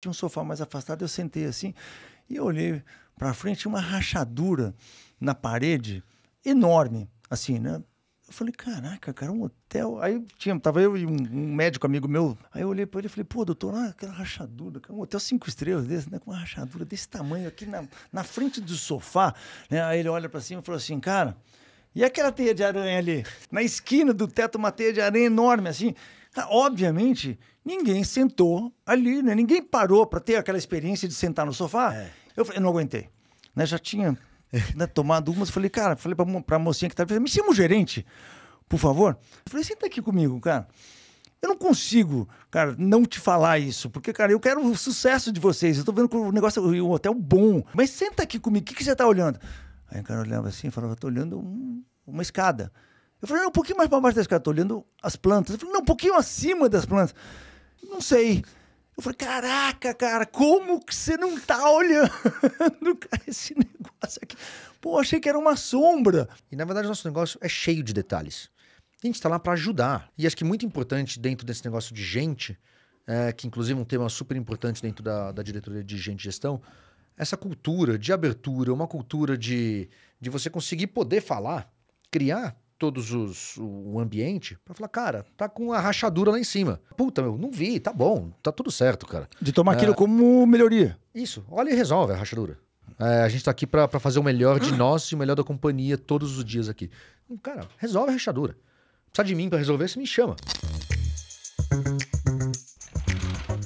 tinha um sofá mais afastado, eu sentei assim e eu olhei para frente, uma rachadura na parede enorme, assim, né? Eu falei, caraca, cara, um hotel. Aí tinha, tava eu e um, um médico amigo meu. Aí eu olhei para ele e falei, pô, doutor, aquela rachadura, um hotel cinco estrelas desse, né? Com uma rachadura desse tamanho aqui na, na frente do sofá, né? Aí ele olha para cima e falou assim, cara, e aquela teia de aranha ali? Na esquina do teto, uma teia de aranha enorme, assim. Tá, obviamente, ninguém sentou ali, né? Ninguém parou para ter aquela experiência de sentar no sofá. É. Eu, falei, não aguentei. Né? Já tinha né, tomado umas. Falei, cara, falei para a mocinha que tá, estava... Me chama o gerente, por favor. Eu falei, senta aqui comigo, cara. Eu não consigo, cara, não te falar isso, porque, cara, eu quero o sucesso de vocês. Eu tô vendo que o negócio é um hotel bom. Mas senta aqui comigo, o que, que você tá olhando? Aí o cara olhava assim e falava, tô olhando um, uma escada. Eu falei, não, um pouquinho mais para baixo da escada, tô olhando as plantas. Eu falei, não, um pouquinho acima das plantas. Não sei. Eu falei, caraca, cara, como que você não tá olhando, esse negócio aqui? Pô, achei que era uma sombra. E na verdade, nosso negócio é cheio de detalhes. A gente está lá para ajudar. E acho que muito importante dentro desse negócio de gente, é, que inclusive é um tema super importante dentro da, da diretoria de gente e gestão, essa cultura de abertura, uma cultura de, de você conseguir poder falar, criar todos os o ambiente para falar, cara, tá com a rachadura lá em cima. Puta, meu, não vi, tá bom, tá tudo certo, cara. De tomar é, aquilo como melhoria. Isso, olha e resolve a rachadura. É, a gente tá aqui para fazer o melhor de nós e o melhor da companhia todos os dias aqui. Cara, resolve a rachadura. Precisa de mim para resolver, você me chama.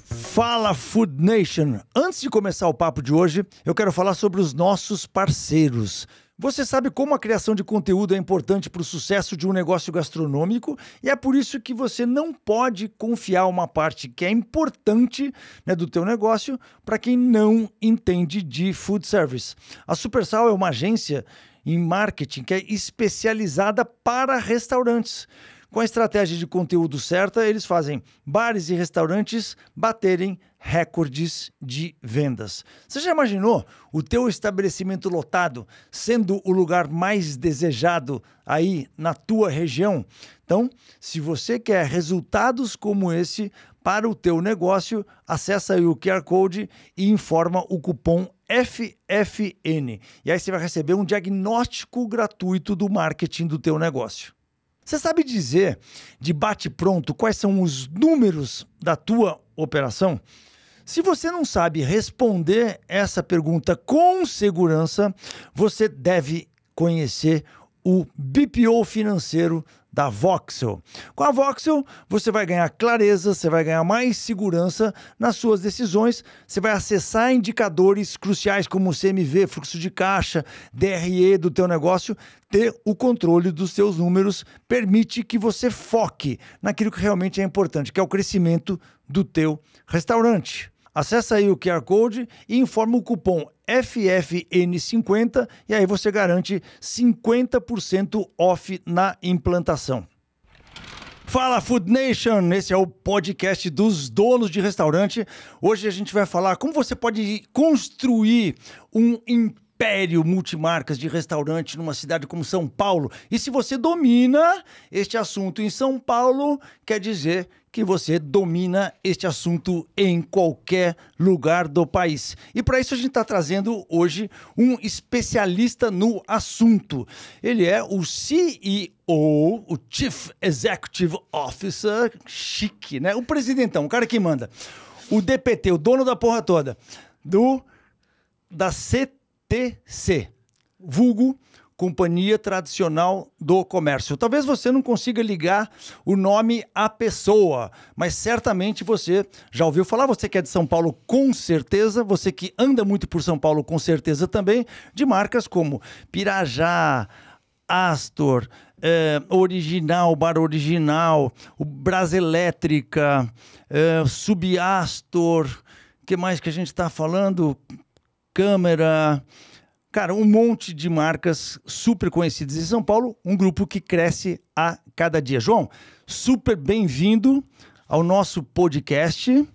Fala Food Nation! Antes de começar o papo de hoje, eu quero falar sobre os nossos parceiros. Você sabe como a criação de conteúdo é importante para o sucesso de um negócio gastronômico e é por isso que você não pode confiar uma parte que é importante né, do teu negócio para quem não entende de food service. A Supersal é uma agência em marketing que é especializada para restaurantes. Com a estratégia de conteúdo certa, eles fazem bares e restaurantes baterem recordes de vendas. Você já imaginou o teu estabelecimento lotado sendo o lugar mais desejado aí na tua região? Então, se você quer resultados como esse para o teu negócio, acessa aí o QR Code e informa o cupom FFN. E aí você vai receber um diagnóstico gratuito do marketing do teu negócio. Você sabe dizer de bate pronto quais são os números da tua operação? Se você não sabe responder essa pergunta com segurança, você deve conhecer o BPO financeiro da Voxel. Com a Voxel, você vai ganhar clareza, você vai ganhar mais segurança nas suas decisões, você vai acessar indicadores cruciais como o CMV, fluxo de caixa, DRE do teu negócio, ter o controle dos seus números permite que você foque naquilo que realmente é importante, que é o crescimento do teu restaurante. Acesse aí o QR Code e informa o cupom FFN50 e aí você garante 50% off na implantação. Fala Food Nation, esse é o podcast dos donos de restaurante. Hoje a gente vai falar como você pode construir um império multimarcas de restaurante numa cidade como São Paulo. E se você domina este assunto em São Paulo, quer dizer que você domina este assunto em qualquer lugar do país. E para isso a gente está trazendo hoje um especialista no assunto. Ele é o CEO, o Chief Executive Officer, chique, né? O presidentão, o cara que manda. O DPT, o dono da porra toda, do da CTC, vulgo companhia tradicional do comércio. Talvez você não consiga ligar o nome à pessoa, mas certamente você já ouviu falar, você que é de São Paulo com certeza, você que anda muito por São Paulo com certeza também, de marcas como Pirajá, Astor, eh, Original, Bar Original, o Braselétrica, eh, Subastor, que mais que a gente está falando? Câmera, Cara, um monte de marcas super conhecidas em São Paulo, um grupo que cresce a cada dia. João, super bem-vindo ao nosso podcast.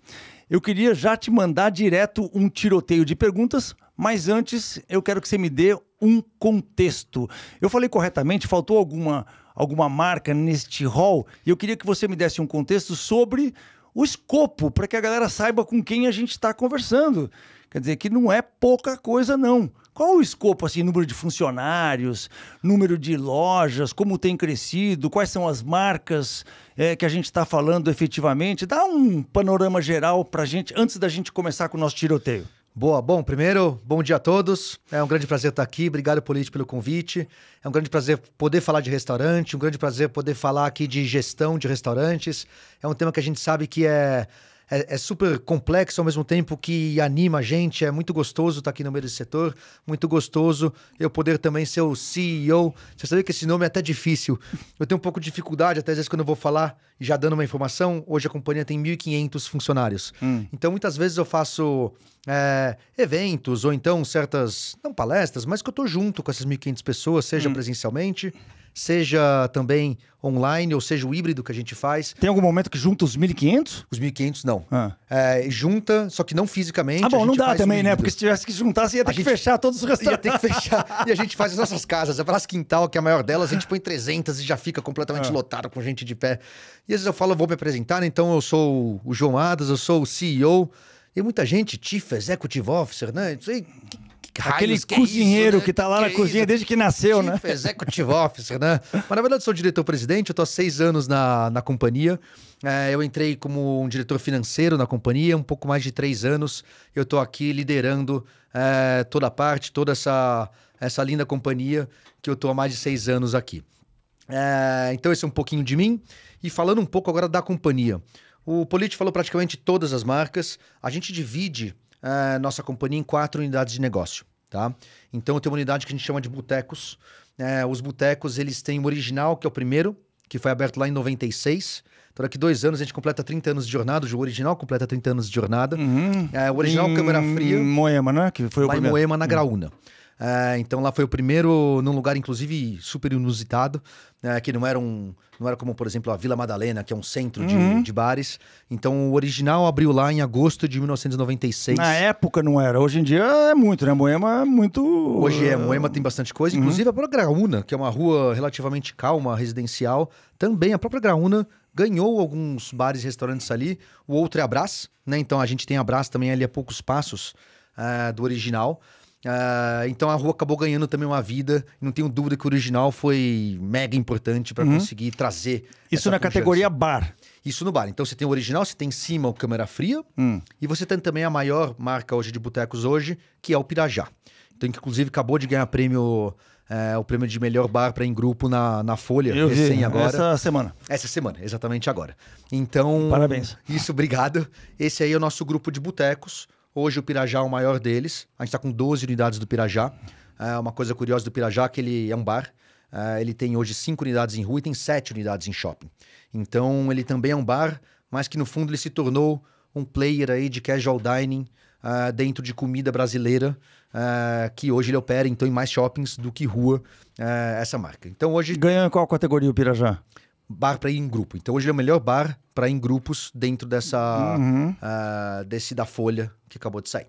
Eu queria já te mandar direto um tiroteio de perguntas, mas antes eu quero que você me dê um contexto. Eu falei corretamente, faltou alguma alguma marca neste hall e eu queria que você me desse um contexto sobre o escopo para que a galera saiba com quem a gente está conversando. Quer dizer que não é pouca coisa não. Qual o escopo, assim, número de funcionários, número de lojas, como tem crescido, quais são as marcas é, que a gente está falando efetivamente? Dá um panorama geral para a gente, antes da gente começar com o nosso tiroteio. Boa, bom, primeiro, bom dia a todos. É um grande prazer estar aqui. Obrigado, Polite, pelo convite. É um grande prazer poder falar de restaurante, um grande prazer poder falar aqui de gestão de restaurantes. É um tema que a gente sabe que é é, é, super complexo ao mesmo tempo que anima a gente. É muito gostoso estar tá aqui no meio desse setor, muito gostoso eu poder também ser o CEO. Você sabe que esse nome é até difícil. Eu tenho um pouco de dificuldade, até às vezes, quando eu vou falar, já dando uma informação. Hoje a companhia tem 1.500 funcionários. Hum. Então, muitas vezes eu faço é, eventos ou então certas, não palestras, mas que eu estou junto com essas 1.500 pessoas, seja hum. presencialmente seja também online ou seja o híbrido que a gente faz. Tem algum momento que junta os 1.500? Os 1.500 não. Ah. É, junta, só que não fisicamente. Ah, bom, não dá também, né? Porque se tivesse que juntar, você ia ter a que gente... fechar todos os restaurantes. Ia ter que fechar. e a gente faz as nossas casas. para as Quintal, que é a maior delas, a gente põe 300 e já fica completamente ah. lotado com gente de pé. E às vezes eu falo, vou me apresentar, né? então eu sou o João Adas, eu sou o CEO. E muita gente, Chief Executive Officer, né? Não sei o que, Aquele que é cozinheiro isso, né? que tá lá na é cozinha isso? desde que nasceu, né? Chief né? Executive Officer, né? Mas na verdade sou diretor-presidente, eu tô há seis anos na, na companhia. É, eu entrei como um diretor financeiro na companhia, um pouco mais de três anos. Eu tô aqui liderando é, toda a parte, toda essa, essa linda companhia que eu tô há mais de seis anos aqui. É, então esse é um pouquinho de mim. E falando um pouco agora da companhia. O Polite falou praticamente todas as marcas. A gente divide é, nossa companhia em quatro unidades de negócio, tá? Então eu tenho uma unidade que a gente chama de botecos. É, os botecos, eles têm o original, que é o primeiro, que foi aberto lá em 96. Então, daqui dois anos a gente completa 30 anos de jornada. O original completa 30 anos de jornada. Uhum. É, o original é em... Câmara Fria. Moema, né? Que foi o lá primeiro. em Moema, na uhum. Graúna. Uhum. É, então lá foi o primeiro, num lugar inclusive super inusitado, é, que não era um, não era como por exemplo a Vila Madalena, que é um centro uhum. de, de, bares. Então o original abriu lá em agosto de 1996. Na época não era, hoje em dia é muito, né? Moema é muito. Hoje é, eh, Moema tem bastante coisa, uhum. inclusive a própria Graúna, que é uma rua relativamente calma, residencial, também a própria Graúna ganhou alguns bares e restaurantes ali. O outro é Abraço, né? Então a gente tem Abraço também ali a poucos passos uh, do original. Uh, então a rua acabou ganhando também uma vida. Não tenho dúvida que o original foi mega importante para uhum. conseguir trazer. Isso na categoria bar. Isso no bar. Então você tem o original, você tem em cima o câmera fria hum. e você tem também a maior marca hoje de botecos hoje, que é o Pirajá. Então, que inclusive acabou de ganhar prêmio é, o prêmio de melhor bar para em grupo na, na Folha, Eu recém vi. agora. Essa semana. Essa semana, exatamente agora. Então. Parabéns. Isso, obrigado. Esse aí é o nosso grupo de botecos. Hoje o Pirajá é o maior deles. A gente está com 12 unidades do Pirajá. É uma coisa curiosa do Pirajá é que ele é um bar. É, ele tem hoje 5 unidades em rua e tem 7 unidades em shopping. Então ele também é um bar, mas que no fundo ele se tornou um player aí de casual dining uh, dentro de comida brasileira, uh, que hoje ele opera então em mais shoppings do que rua uh, essa marca. Então hoje ganha qual categoria o Pirajá? bar para ir em grupo. Então hoje ele é o melhor bar para ir em grupos dentro dessa uhum. uh, desse da Folha que acabou de sair.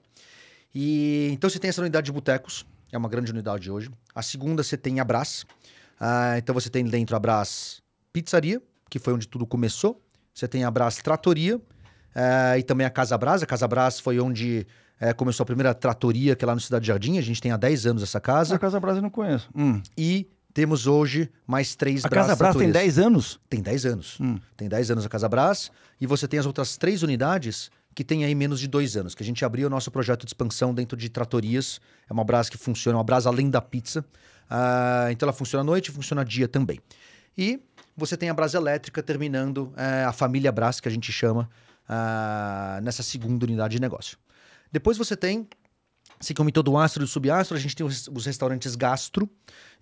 E então você tem essa unidade de botecos, é uma grande unidade hoje. A segunda você tem a Brás. Uh, então você tem dentro a Brás Pizzaria, que foi onde tudo começou. Você tem a Brás Tratoria uh, e também a Casa Brás. A Casa Brás foi onde eh, começou a primeira tratoria, que é lá no Cidade Jardim. A gente tem há 10 anos essa casa. A Casa Brás eu não conheço. Hum. E temos hoje mais três a A Casa Brás tem 10 anos? Tem 10 anos. Hum. Tem 10 anos a Casa Brás. E você tem as outras três unidades que tem aí menos de dois anos, que a gente abriu o nosso projeto de expansão dentro de tratorias. É uma brasa que funciona, uma brasa além da pizza. Uh, então ela funciona à noite funciona dia também. E você tem a brasa elétrica terminando uh, a família Brás, que a gente chama, uh, nessa segunda unidade de negócio. Depois você tem você comentou do astro e do subastro, a gente tem os, restaurantes gastro.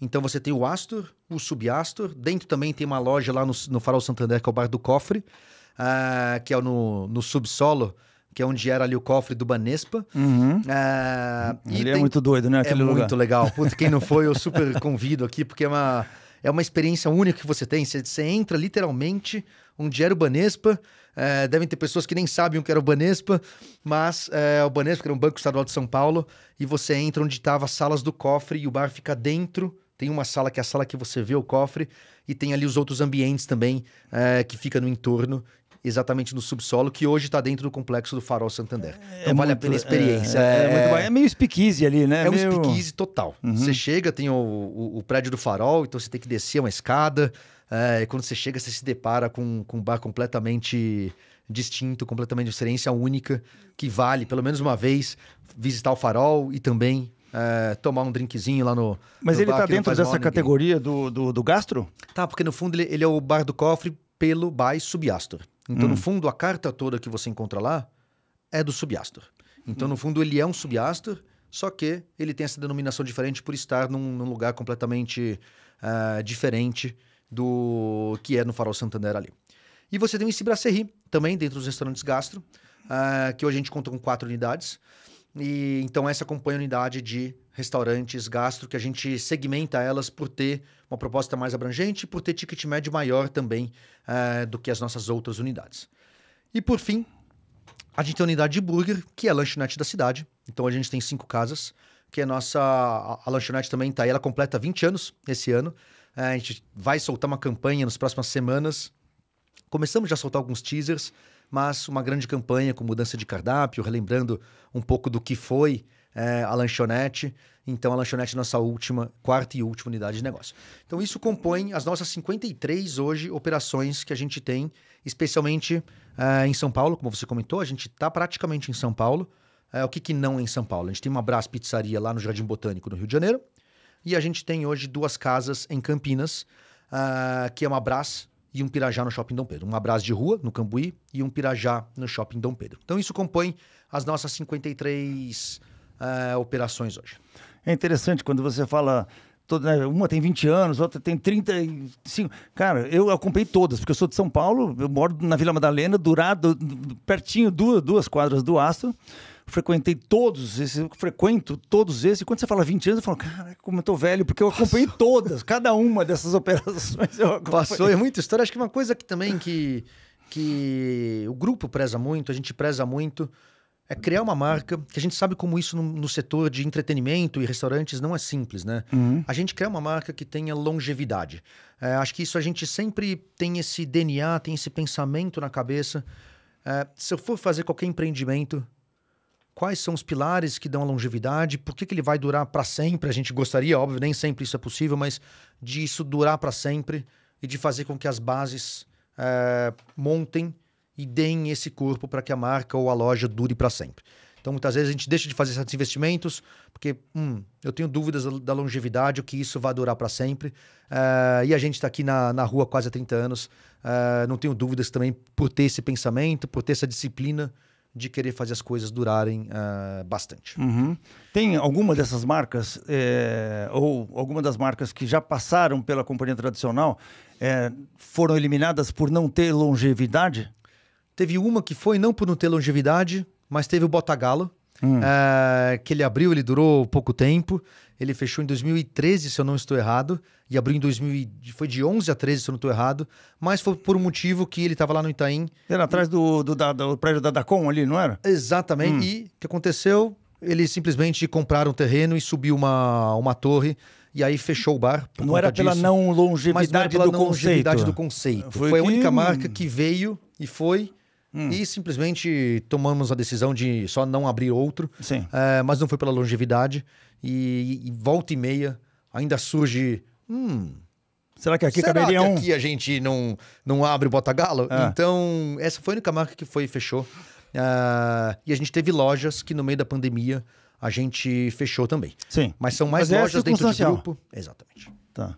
Então você tem o astro, o subastro. Dentro também tem uma loja lá no, no Farol Santander, que é o Bar do Cofre, uh, que é no, no subsolo que é onde era ali o cofre do Banespa. Uhum. Ah, ele é tem... é muito doido, né? Aquele é lugar. muito legal. Puta, quem não foi, eu super convido aqui, porque é uma, é uma experiência única que você tem. Você, você entra literalmente onde era o Banespa, é, devem ter pessoas que nem sabem o que era o Banespa, mas é, o Banespa era um banco estadual de São Paulo, e você entra onde estava as salas do cofre e o bar fica dentro. Tem uma sala que é a sala que você vê o cofre, e tem ali os outros ambientes também é, que fica no entorno exatamente no subsolo, que hoje está dentro do complexo do Farol Santander. É, então é vale muito, a pena a experiência. É, é, é, é meio speakeasy ali, né? É meio... um speakeasy total. Uhum. Você chega, tem o, o, o, prédio do Farol, então você tem que descer uma escada, é, e quando você chega, você se depara com, com um bar completamente distinto, completamente de experiência única, que vale, pelo menos uma vez, visitar o farol e também é, tomar um drinkzinho lá no. Mas no ele bar, tá dentro dessa categoria do, do, do, gastro? Tá, porque no fundo ele, ele é o bar do cofre pelo bar Subastor. Então, hum. no fundo, a carta toda que você encontra lá é do Subastor. Então, hum. no fundo, ele é um Subastor, só que ele tem essa denominação diferente por estar num, num lugar completamente uh, diferente do que é no Farol Santander ali. E você tem o Cibracerri, também dentro dos restaurantes gastro, uh, que hoje a gente conta com quatro unidades. E então essa acompanha a unidade de restaurantes gastro, que a gente segmenta elas por ter uma proposta mais abrangente e por ter ticket médio maior também uh, do que as nossas outras unidades. E por fim, a gente tem a unidade de burger, que é a lanchonete da cidade. Então a gente tem cinco casas, que é a nossa. A, a lanchonete também está aí, ela completa 20 anos esse ano. É, a gente vai soltar uma campanha nas próximas semanas. Começamos já a soltar alguns teasers, mas uma grande campanha com mudança de cardápio, relembrando um pouco do que foi é, a lanchonete. Então, a lanchonete é nossa última, quarta e última unidade de negócio. Então, isso compõe as nossas 53 hoje operações que a gente tem, especialmente é, em São Paulo, como você comentou, a gente está praticamente em São Paulo. É, o que, que não é em São Paulo? A gente tem uma Brás Pizzaria lá no Jardim Botânico, no Rio de Janeiro. E a gente tem hoje duas casas em Campinas, uh, que é uma Brás e um Pirajá no Shopping Dom Pedro. Uma Brás de rua, no Cambuí, e um Pirajá no Shopping Dom Pedro. Então isso compõe as nossas 53 uh, ah, operações hoje. É interessante quando você fala Toda, né, uma tem 20 anos, outra tem 35. Cara, eu acompanhei todas, porque eu sou de São Paulo, eu moro na Vila Madalena, durado, pertinho, duas, duas quadras do Astro frequentei todos esses, eu frequento todos esses. E quando você fala 20 anos, eu falo, cara como eu tô velho, porque eu acompanhei todas, cada uma dessas operações. Passou, é muita história. Acho que uma coisa que também que, que o grupo preza muito, a gente preza muito, é criar uma marca, que a gente sabe como isso no, no setor de entretenimento e restaurantes não é simples, né? Uhum. A gente cria uma marca que tenha longevidade. É, acho que isso a gente sempre tem esse DNA, tem esse pensamento na cabeça. É, se eu for fazer qualquer empreendimento, quais são os pilares que dão a longevidade, por que, que ele vai durar para sempre. A gente gostaria, óbvio, nem sempre isso é possível, mas de isso durar para sempre e de fazer com que as bases é, montem e deem esse corpo para que a marca ou a loja dure para sempre. Então, muitas vezes a gente deixa de fazer certos investimentos porque, hum, eu tenho dúvidas da longevidade, o que isso vai durar para sempre. É, e a gente está aqui na, na rua quase há 30 anos. É, não tenho dúvidas também por ter esse pensamento, por ter essa disciplina de querer fazer as coisas durarem uh, bastante. Uhum. Tem alguma dessas marcas, é, ou alguma das marcas que já passaram pela companhia tradicional, é, foram eliminadas por não ter longevidade? Teve uma que foi não por não ter longevidade, mas teve o Botagalo, hum. Ah, que ele abriu, ele durou pouco tempo. Ele fechou em 2013, se eu não estou errado, e abriu em 2000, foi de 11 a 13, se eu não estou errado, mas foi por um motivo que ele estava lá no Itaim. Era atrás do, do, da, do prédio da Dacom ali, não era? Exatamente. Hum. E o que aconteceu? Eles simplesmente compraram um terreno e subiu uma, uma torre e aí fechou o bar. não era pela disso. não longevidade não do conceito. longevidade do conceito. Foi, foi a única marca que veio e foi Hum. E simplesmente tomamos a decisão de só não abrir outro. Sim. É, mas não foi pela longevidade. E, e, volta e meia ainda surge. Hum, Será que aqui será caberia que um? aqui a gente não, não abre o Botagalo? É. Então, essa foi a única marca que foi fechou. Uh, e a gente teve lojas que no meio da pandemia a gente fechou também. Sim. Mas são mais mas é lojas é dentro do grupo. Exatamente. Tá.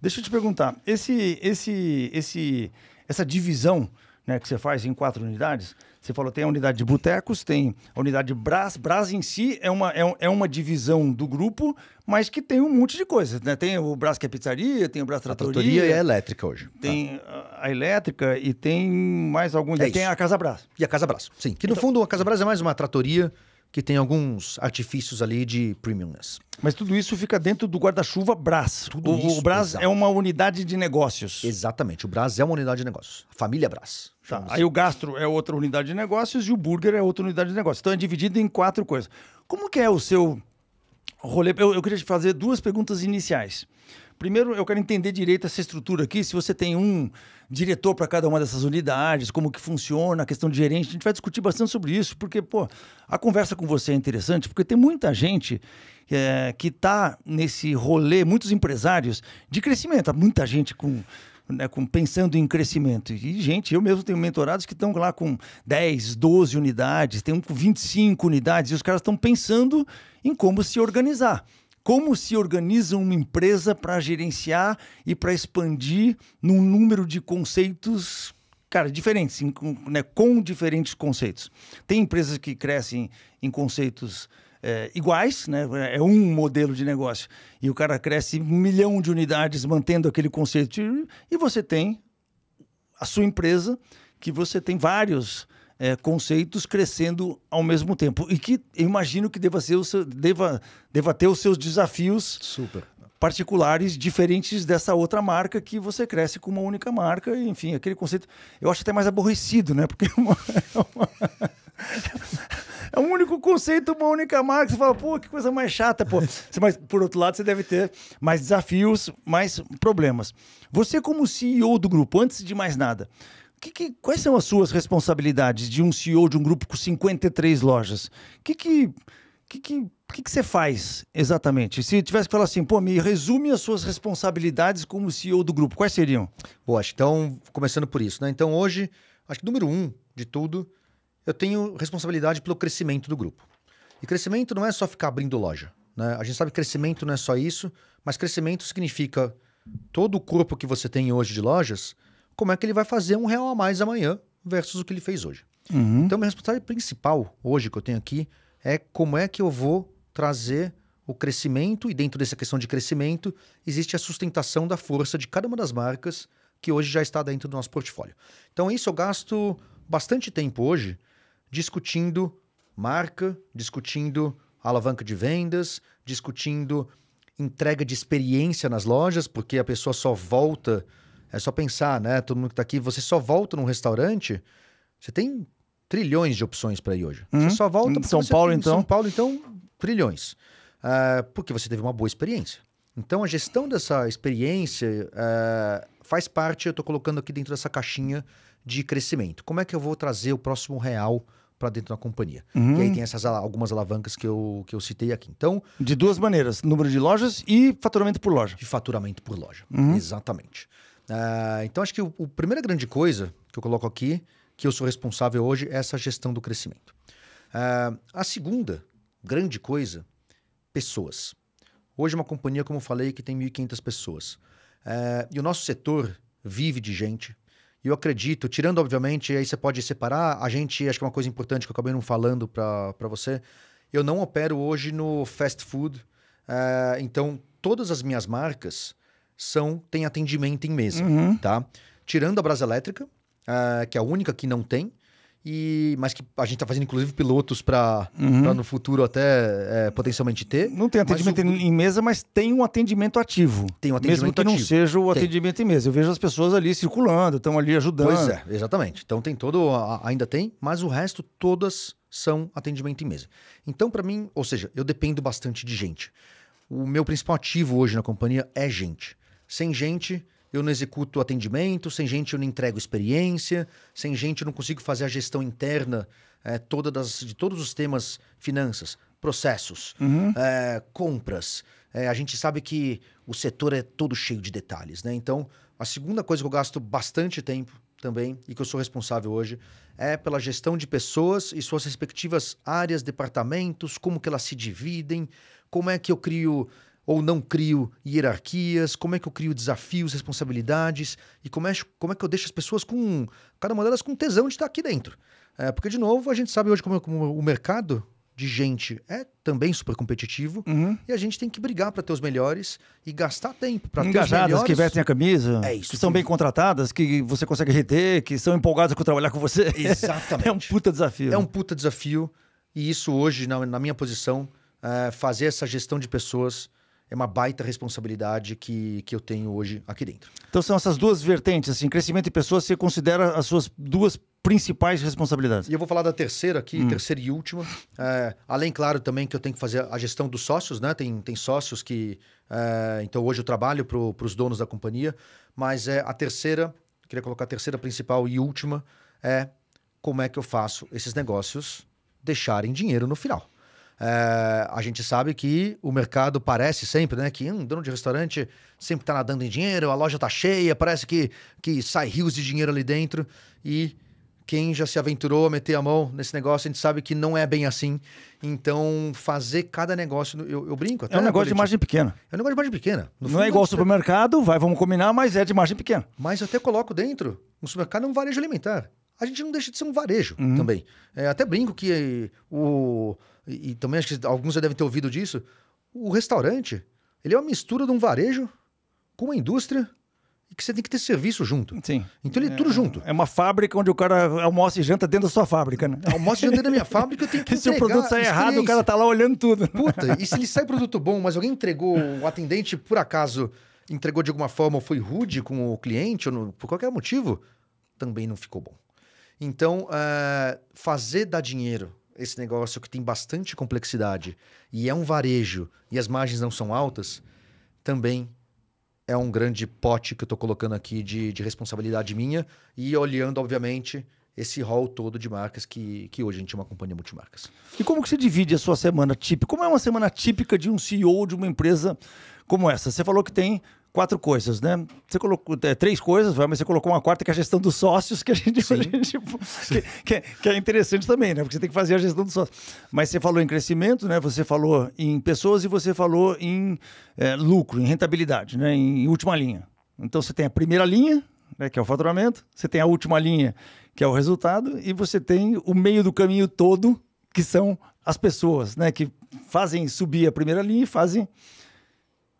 Deixa eu te perguntar, esse, esse, esse, essa divisão né, que você faz em quatro unidades, você falou tem a unidade de botecos, tem a unidade de Brás. Brás em si é uma, é, é, uma divisão do grupo, mas que tem um monte de coisas. Né? Tem o Brás que é pizzaria, tem o Brás Tratoria. A tratoria e é elétrica hoje. Tá. Tem ah. a, a, elétrica e tem mais alguns. É tem a Casa Brás. E a Casa Brás, sim. Que no então, fundo a Casa Brás é mais uma tratoria que tem alguns artifícios ali de premiumness. Mas tudo isso fica dentro do guarda-chuva Brás. Tudo o, isso, o Brás exatamente. é uma unidade de negócios. Exatamente, o Brás é uma unidade de negócios. A família Brás. Tá. Aí o gastro é outra unidade de negócios e o burger é outra unidade de negócios. Então é dividido em quatro coisas. Como que é o seu rolê? Eu, eu queria te fazer duas perguntas iniciais. Primeiro, eu quero entender direito essa estrutura aqui, se você tem um diretor para cada uma dessas unidades, como que funciona, a questão de gerente. A gente vai discutir bastante sobre isso, porque, pô, a conversa com você é interessante, porque tem muita gente é, que está nesse rolê, muitos empresários, de crescimento. Há muita gente com. Né, com, pensando em crescimento. E, gente, eu mesmo tenho mentorados que estão lá com 10, 12 unidades, tem um com 25 unidades, e os caras estão pensando em como se organizar como se organiza uma empresa para gerenciar e para expandir num número de conceitos cara, diferentes, né, com diferentes conceitos. Tem empresas que crescem em conceitos é, iguais, né? É um modelo de negócio. E o cara cresce um milhão de unidades mantendo aquele conceito. De, e você tem a sua empresa, que você tem vários é, conceitos crescendo ao mesmo tempo. E que imagino que deva, ser o seu, deva, deva ter os seus desafios Super. particulares, diferentes dessa outra marca que você cresce com uma única marca, e, enfim, aquele conceito. Eu acho até mais aborrecido, né? Porque é uma... É uma... É um único conceito, uma única marca. Você fala, pô, que coisa mais chata, pô. Mas, por outro lado, você deve ter mais desafios, mais problemas. Você, como CEO do grupo, antes de mais nada, que, que, quais são as suas responsabilidades de um CEO de um grupo com 53 lojas? O que, que, que, que, que, você faz exatamente? Se tivesse que falar assim, pô, me resume as suas responsabilidades como CEO do grupo, quais seriam? Boa, então, começando por isso, né? Então, hoje, acho que número um de tudo, eu tenho responsabilidade pelo crescimento do grupo. E crescimento não é só ficar abrindo loja. Né? A gente sabe que crescimento não é só isso, mas crescimento significa todo o corpo que você tem hoje de lojas como é que ele vai fazer um real a mais amanhã versus o que ele fez hoje. Uhum. Então, minha responsabilidade principal hoje que eu tenho aqui é como é que eu vou trazer o crescimento, e dentro dessa questão de crescimento, existe a sustentação da força de cada uma das marcas que hoje já está dentro do nosso portfólio. Então, isso eu gasto bastante tempo hoje discutindo marca, discutindo alavanca de vendas, discutindo entrega de experiência nas lojas, porque a pessoa só volta é só pensar, né? Todo mundo que está aqui, você só volta num restaurante, você tem trilhões de opções para ir hoje. Você uhum. só volta em São Paulo, tem, então. São Paulo, então, trilhões. Uh, porque você teve uma boa experiência. Então, a gestão dessa experiência uh, faz parte, eu estou colocando aqui dentro dessa caixinha de crescimento. Como é que eu vou trazer o próximo real para dentro da companhia. Uhum. E aí tem essas algumas alavancas que eu, que eu citei aqui. Então, de duas maneiras, número de lojas e faturamento por loja. De faturamento por loja, uhum. exatamente. Ah, então, acho que o, a primeira grande coisa que eu coloco aqui, que eu sou responsável hoje, é essa gestão do crescimento. Ah, a segunda grande coisa, pessoas. Hoje, uma companhia, como eu falei, que tem 1.500 pessoas. Ah, e o nosso setor vive de gente. E eu acredito, tirando, obviamente, aí você pode separar, a gente, acho que é uma coisa importante que eu acabei não falando para você, eu não opero hoje no fast food. então, todas as minhas marcas são tem atendimento em mesa, uhum. tá? Tirando a Brasa Elétrica, uh, que é a única que não tem, e mas que a gente está fazendo inclusive pilotos para uhum. no futuro até é, potencialmente ter. Não tem atendimento o... em mesa, mas tem um atendimento ativo. Tem um atendimento mesmo que ativo. não seja o tem. atendimento em mesa. Eu vejo as pessoas ali circulando, estão ali ajudando. Pois é, exatamente. Então tem todo, ainda tem, mas o resto todas são atendimento em mesa. Então para mim, ou seja, eu dependo bastante de gente. O meu principal ativo hoje na companhia é gente. Sem gente, eu não executo atendimento, sem gente eu não entrego experiência, sem gente eu não consigo fazer a gestão interna é, toda das, de todos os temas finanças, processos, uhum. é, compras. É, a gente sabe que o setor é todo cheio de detalhes, né? Então, a segunda coisa que eu gasto bastante tempo também e que eu sou responsável hoje é pela gestão de pessoas e suas respectivas áreas, departamentos, como que elas se dividem, como é que eu crio ou não crio hierarquias? Como é que eu crio desafios, responsabilidades? E como é, como é que eu deixo as pessoas com, cada uma delas com tesão de estar aqui dentro? É, porque, de novo, a gente sabe hoje como, como o mercado de gente é também super competitivo uhum. e a gente tem que brigar para ter os melhores e gastar tempo para ter os melhores. que vestem a camisa, é isso, que são bem contratadas, que você consegue reter, que são empolgadas com trabalhar com você. Exatamente. é um puta desafio. É um puta desafio e isso hoje, na, na minha posição, é fazer essa gestão de pessoas é uma baita responsabilidade que, que eu tenho hoje aqui dentro. Então são essas duas vertentes, assim, crescimento e pessoas, você considera as suas duas principais responsabilidades. E eu vou falar da terceira aqui, hum. terceira e última. É, além, claro, também que eu tenho que fazer a gestão dos sócios, né? Tem, tem sócios que... É, então hoje eu trabalho para os donos da companhia, mas é a terceira, queria colocar a terceira principal e última, é como é que eu faço esses negócios deixarem dinheiro no final. É, a gente sabe que o mercado parece sempre, né? Que um dono de restaurante sempre está nadando em dinheiro, a loja está cheia, parece que, que sai rios de dinheiro ali dentro. E quem já se aventurou a meter a mão nesse negócio, a gente sabe que não é bem assim. Então, fazer cada negócio, eu, eu brinco. é um negócio coletivo. de margem pequena. É um negócio de margem pequena. No não é igual ao supermercado, vai, vamos combinar, mas é de margem pequena. Mas eu até coloco dentro, um supermercado é um varejo alimentar. A gente não deixa de ser um varejo uhum. também. É, até brinco que o e, e também acho que alguns já devem ter ouvido disso, o restaurante, ele é uma mistura de um varejo com uma indústria e que você tem que ter serviço junto. Sim. Então ele é, é tudo junto. É uma fábrica onde o cara almoça e janta dentro da sua fábrica, né? É, almoça e janta dentro da minha fábrica, eu tenho que Se o produto sai errado, o cara tá lá olhando tudo. Puta, e se ele sai produto bom, mas alguém entregou, o atendente, por acaso, entregou de alguma forma ou foi rude com o cliente, ou no, por qualquer motivo, também não ficou bom. Então, uh, fazer dar dinheiro esse negócio que tem bastante complexidade e é um varejo e as margens não são altas, também é um grande pote que eu estou colocando aqui de, de responsabilidade minha e olhando, obviamente, esse rol todo de marcas que, que hoje a gente é uma companhia multimarcas. E como que você divide a sua semana típica? Como é uma semana típica de um CEO de uma empresa como essa? Você falou que tem quatro coisas, né? Você colocou é, três coisas, mas você colocou uma quarta que é a gestão dos sócios, que a gente, a gente que, que, é, que, é, interessante também, né? Porque você tem que fazer a gestão dos sócios. Mas você falou em crescimento, né? Você falou em pessoas e você falou em é, lucro, em rentabilidade, né? Em, em, última linha. Então você tem a primeira linha, né? Que é o faturamento. Você tem a última linha, que é o resultado, e você tem o meio do caminho todo, que são as pessoas, né? Que fazem subir a primeira linha e fazem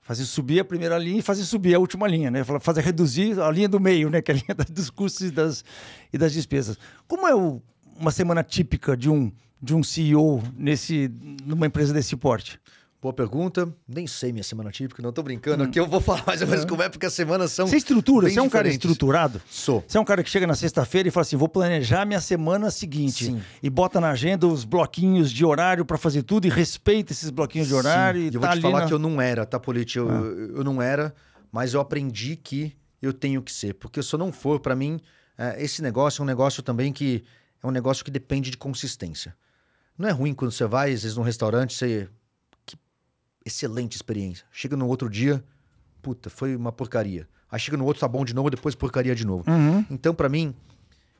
fazer subir a primeira linha e fazer subir a última linha, né? fazer reduzir a linha do meio, né? que é a linha dos custos e das, e das despesas. Como é o, uma semana típica de um, de um CEO nesse, numa empresa desse porte? Boa pergunta. Nem sei minha semana típica, não tô brincando hum. aqui, eu vou falar mais ou menos hum. como é, porque as semanas são. Você é estrutura, você é um cara estruturado? Sou. Você é um cara que chega na sexta-feira e fala assim: vou planejar minha semana seguinte. Sim. E bota na agenda os bloquinhos de horário para fazer tudo e respeita esses bloquinhos de horário. Sim. E eu tá vou te falar na... que eu não era, tá, Politi? Eu, ah. eu não era, mas eu aprendi que eu tenho que ser. Porque se eu não for, para mim, é, esse negócio é um negócio também que. É um negócio que depende de consistência. Não é ruim quando você vai, às vezes, num restaurante, você excelente experiência. Chega no outro dia, puta, foi uma porcaria. Aí chega no outro, tá bom de novo, depois porcaria de novo. Uhum. Então, para mim,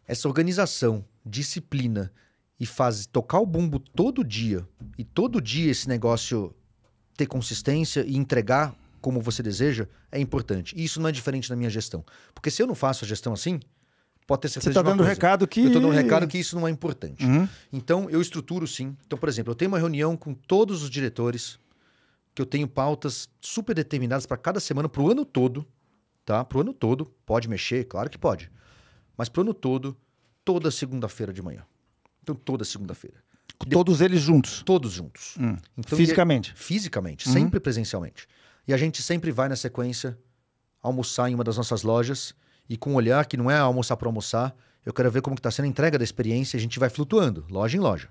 essa organização, disciplina e faz tocar o bumbo todo dia e todo dia esse negócio ter consistência e entregar como você deseja é importante. E isso não é diferente na minha gestão. Porque se eu não faço a gestão assim, pode ter certeza Você está dando coisa. recado que... Eu estou dando um recado que isso não é importante. Uhum. Então, eu estruturo sim. Então, por exemplo, eu tenho uma reunião com todos os diretores que eu tenho pautas super determinadas para cada semana, para o ano todo, tá? Para o ano todo, pode mexer, claro que pode, mas para o ano todo, toda segunda-feira de manhã. Então, toda segunda-feira. Todos eles juntos? Todos juntos. Hum. Então, é fisicamente? E, fisicamente, uhum. sempre presencialmente. E a gente sempre vai na sequência almoçar em uma das nossas lojas e com um olhar que não é almoçar para almoçar, eu quero ver como está sendo a entrega da experiência, a gente vai flutuando, loja em loja.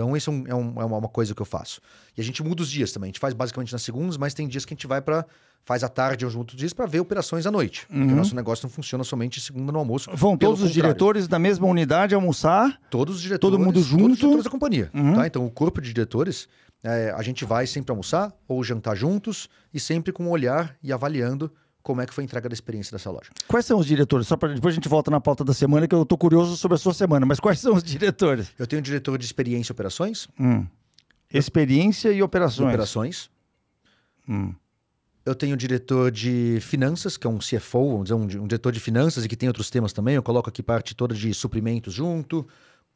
Então, isso é, um, é, um, é, uma coisa que eu faço. E a gente muda os dias também. A gente faz basicamente nas segundas, mas tem dias que a gente vai para faz à tarde ou junto dias para ver operações à noite. Uhum. Porque o nosso negócio não funciona somente segunda no almoço. Vão todos contrário. os diretores da mesma unidade almoçar? Todos os diretores. Todo mundo junto? Todos os diretores da companhia. Uhum. Tá? Então, o corpo de diretores, é, a gente vai sempre almoçar ou jantar juntos e sempre com um olhar e avaliando como é que foi a entrega da experiência dessa loja. Quais são os diretores? Só para depois a gente volta na pauta da semana, que eu estou curioso sobre a sua semana, mas quais são os diretores? Eu tenho um diretor de experiência e operações. Hum. Experiência e operações. Operações. Hum. Eu tenho um diretor de finanças, que é um CFO, vamos dizer, um, um diretor de finanças e que tem outros temas também. Eu coloco aqui parte toda de suprimentos junto,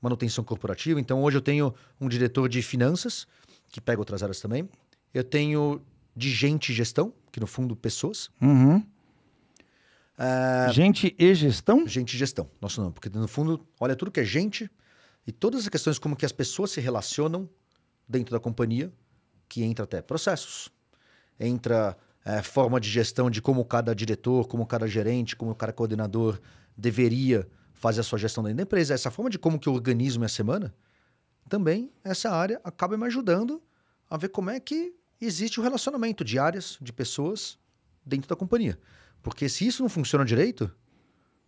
manutenção corporativa. Então hoje eu tenho um diretor de finanças, que pega outras áreas também. Eu tenho de gente e gestão, que no fundo, pessoas. Uhum. Uh, gente e gestão? Gente e gestão, nosso nome. Porque no fundo, olha tudo que é gente e todas as questões como que as pessoas se relacionam dentro da companhia, que entra até processos, entra é, forma de gestão de como cada diretor, como cada gerente, como cada coordenador deveria fazer a sua gestão dentro da empresa. Essa forma de como que eu organizo minha semana, também essa área acaba me ajudando a ver como é que existe o relacionamento de áreas, de pessoas dentro da companhia. Porque se isso não funciona direito,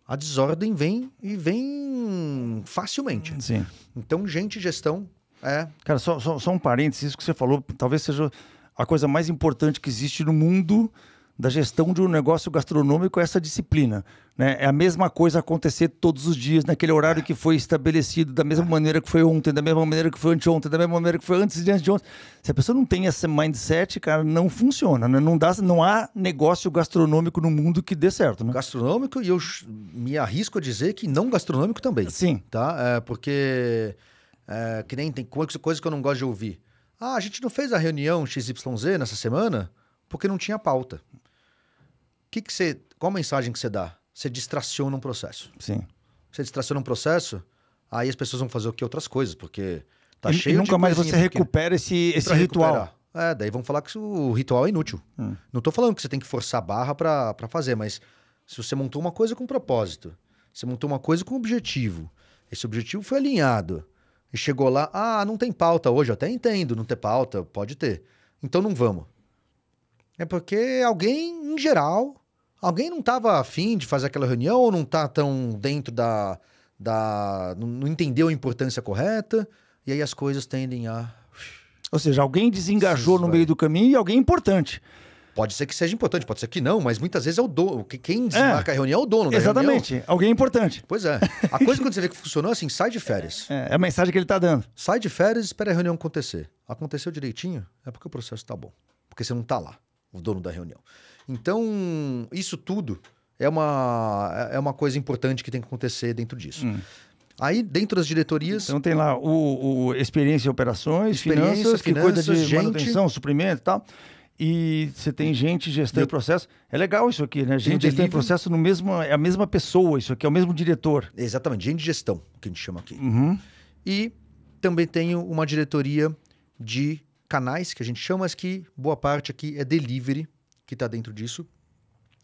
a desordem vem e vem facilmente. Sim. Então, gente gestão é. Cara, só, só, só um parênteses, isso que você falou talvez seja a coisa mais importante que existe no mundo da gestão de um negócio gastronômico essa disciplina. Né? É a mesma coisa acontecer todos os dias, naquele horário que foi estabelecido, da mesma maneira que foi ontem, da mesma maneira que foi anteontem, da mesma maneira que foi antes e antes de ontem. Se a pessoa não tem esse mindset, cara, não funciona. Né? Não, dá, não há negócio gastronômico no mundo que dê certo. Né? Gastronômico, e eu me arrisco a dizer que não gastronômico também. Sim. Tá? É, porque é, que nem tem coisas que eu não gosto de ouvir. Ah, a gente não fez a reunião XYZ nessa semana porque não tinha pauta que que você, qual mensagem que você dá? Você distraciona um processo. Sim. Você distraciona um processo, aí as pessoas vão fazer o que outras coisas, porque tá e, cheio e nunca de mais você recupera esse, esse ritual. É, daí vão falar que o ritual é inútil. Hum. Não tô falando que você tem que forçar a barra para fazer, mas se você montou uma coisa com propósito, você montou uma coisa com objetivo, esse objetivo foi alinhado e chegou lá, ah, não tem pauta hoje, eu até entendo não ter pauta, pode ter. Então não vamos. É porque alguém, em geral, alguém não estava afim de fazer aquela reunião ou não está tão dentro da, da. não entendeu a importância correta, e aí as coisas tendem a. Ou seja, alguém desengajou Isso, no meio do caminho e alguém importante. Pode ser que seja importante, pode ser que não, mas muitas vezes é o dono. Quem desmarca é, a reunião é o dono da Exatamente, reunião. alguém importante. Pois é. A coisa quando você vê que funcionou assim, sai de férias. É, é a mensagem que ele está dando. Sai de férias e espera a reunião acontecer. Aconteceu direitinho, é porque o processo está bom. Porque você não está lá o dono da reunião. Então, isso tudo é uma, é uma coisa importante que tem que acontecer dentro disso. Hum. Aí, dentro das diretorias. Então, tem lá o, o experiência e operações, experiência, finanças, finanças, que coisa de gente... manutenção, suprimento e tal. E você tem gente gestão e processo. É legal isso aqui, né? Gente gestão processo no mesmo, é a mesma pessoa, isso aqui é o mesmo diretor. Exatamente, gente de gestão, que a gente chama aqui. Uhum. E também tenho uma diretoria de canais que a gente chama, mas que boa parte aqui é delivery, que está dentro disso,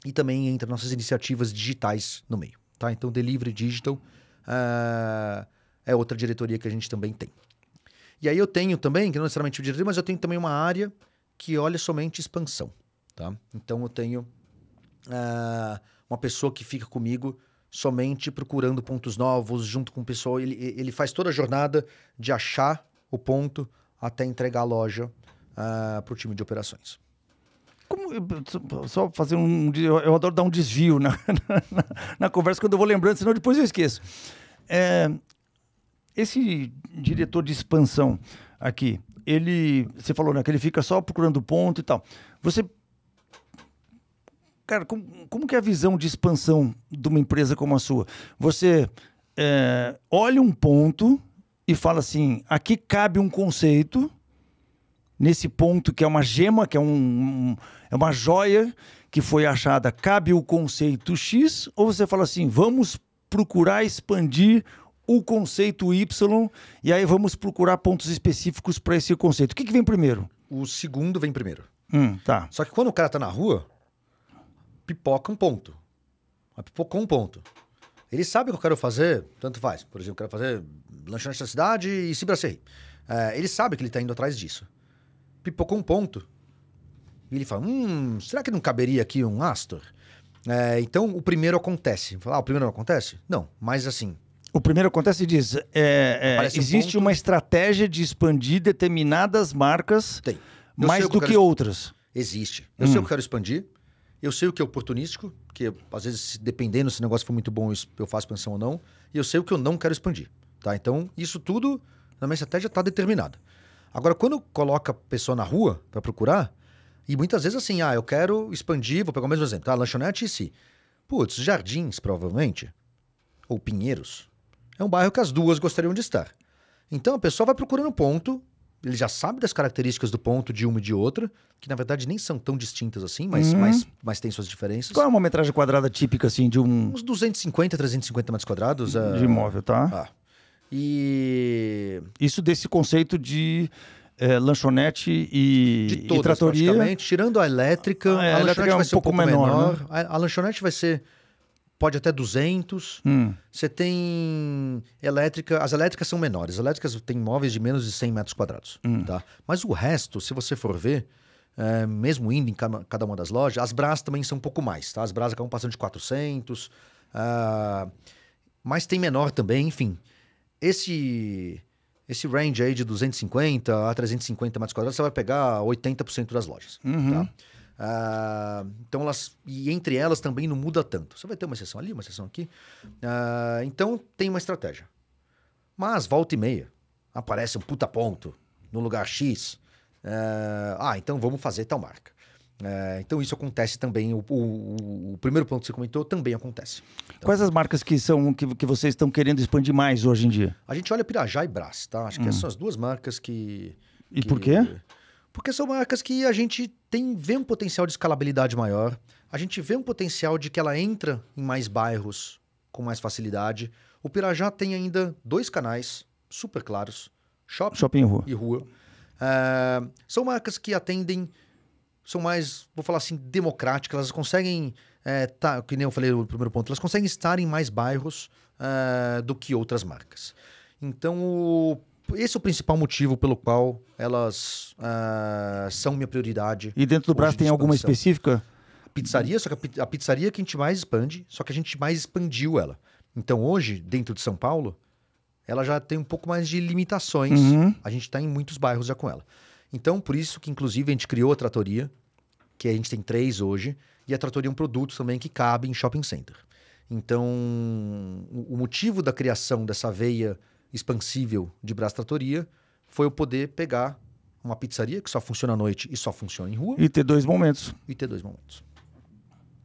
e também entra nossas iniciativas digitais no meio. Tá? Então, delivery digital uh, é outra diretoria que a gente também tem. E aí eu tenho também, que não necessariamente o diretoria, mas eu tenho também uma área que olha somente expansão. Tá? Então, eu tenho uh, uma pessoa que fica comigo somente procurando pontos novos, junto com o pessoal. Ele, ele faz toda a jornada de achar o ponto, até entregar a loja uh, ah, para o time de operações. Como, eh, só fazer um. Eu adoro dar um desvio na, na, na conversa quando eu vou lembrando, senão depois eu esqueço. É, esse diretor de expansão aqui, ele. Você falou, né? Que ele fica só procurando ponto e tal. Você. Cara, como, como que é a visão de expansão de uma empresa como a sua? Você é, olha um ponto e fala assim: aqui cabe um conceito, nesse ponto que é uma gema, que é, um, um é uma joia que foi achada, cabe o conceito X, ou você fala assim: vamos procurar expandir o conceito Y e aí vamos procurar pontos específicos para esse conceito. O que, que vem primeiro? O segundo vem primeiro. Hum, tá. Só que quando o cara tá na rua, pipoca um ponto. pipoca pipocou um ponto. Ele sabe o que eu quero fazer, tanto faz. Por exemplo, eu quero fazer lanchonete da cidade e Cibracei. É, ele sabe que ele está indo atrás disso. Pipocou um ponto. E ele fala, hum, será que não caberia aqui um Astor? É, então, o primeiro acontece. Fala, ah, o primeiro não acontece? Não, mas assim... O primeiro acontece e diz, é, é existe um uma estratégia de expandir determinadas marcas Tem. mais do que, que outras. Existe. Eu hum. sei o que eu hum. quero expandir, eu sei o que é oportunístico, que às vezes, dependendo se o negócio for muito bom, eu faço pensão ou não. E eu sei o que eu não quero expandir. Tá? Então, isso tudo na minha estratégia está determinado. Agora, quando coloca a pessoa na rua para procurar, e muitas vezes assim, ah, eu quero expandir, vou pegar o mesmo exemplo, tá? Lanchonete e si. Putz, Jardins, provavelmente, ou Pinheiros, é um bairro que as duas gostariam de estar. Então a pessoa vai procurando um ponto ele já sabe das características do ponto de uma e de outra, que na verdade nem são tão distintas assim, mas, uhum. mas, mas tem suas diferenças. Qual é uma metragem quadrada típica, assim, de um. Uns 250, 350 metros quadrados. É de imóvel, tá? Ah. E. Isso desse conceito de. É, lanchonete e, de todas, e tratoria. Tirando a elétrica, ah, é, a, a, lanchonete é um vai ser um pouco, pouco menor. menor. Né? A, a lanchonete vai ser pode até 200. Hum. Você tem elétrica, as elétricas são menores. As elétricas têm móveis de menos de 100 metros quadrados, hum. tá? Mas o resto, se você for ver, é, mesmo indo em cada uma das lojas, as Brás também são um pouco mais, tá? As Brás acabam passando de 400, uh, ah, mas tem menor também, enfim. Esse esse range aí de 250 a 350 metros quadrados, você vai pegar 80% das lojas, uhum. tá? Ah, então elas e entre elas também não muda tanto. Você vai ter uma sessão ali, uma sessão aqui. Ah, então tem uma estratégia. Mas volta e meia aparece um puta ponto no lugar X. ah, ah então vamos fazer tal marca. É, então isso acontece também. O, o, o, primeiro ponto que você comentou também acontece. Então, Quais as marcas que são que, que vocês estão querendo expandir mais hoje em dia? A gente olha Pirajá e Brás, tá? Acho que hum. essas são as duas marcas que. E que... por quê? Porque são marcas que a gente tem, vê um potencial de escalabilidade maior, a gente vê um potencial de que ela entra em mais bairros com mais facilidade. O Pirajá tem ainda dois canais super claros: shopping, shopping e rua. E rua. Eh, são marcas que atendem, são mais, vou falar assim, democráticas, elas conseguem, é, tá, que nem eu falei no primeiro ponto, elas conseguem estar em mais bairros eh, do que outras marcas. Então o esse é o principal motivo pelo qual elas uh, são minha prioridade. E dentro do Brasil tem alguma específica? pizzaria, só que a, pizzaria que a gente mais expande, só que a gente mais expandiu ela. Então hoje, dentro de São Paulo, ela já tem um pouco mais de limitações. Uhum. A gente está em muitos bairros já com ela. Então, por isso que, inclusive, a gente criou a tratoria, que a gente tem três hoje, e a tratoria é um produto também que cabe em shopping center. Então, o motivo da criação dessa veia expansível de Brás Tratoria foi eu poder pegar uma pizzaria que só funciona à noite e só funciona em rua. E ter dois momentos. E ter dois momentos.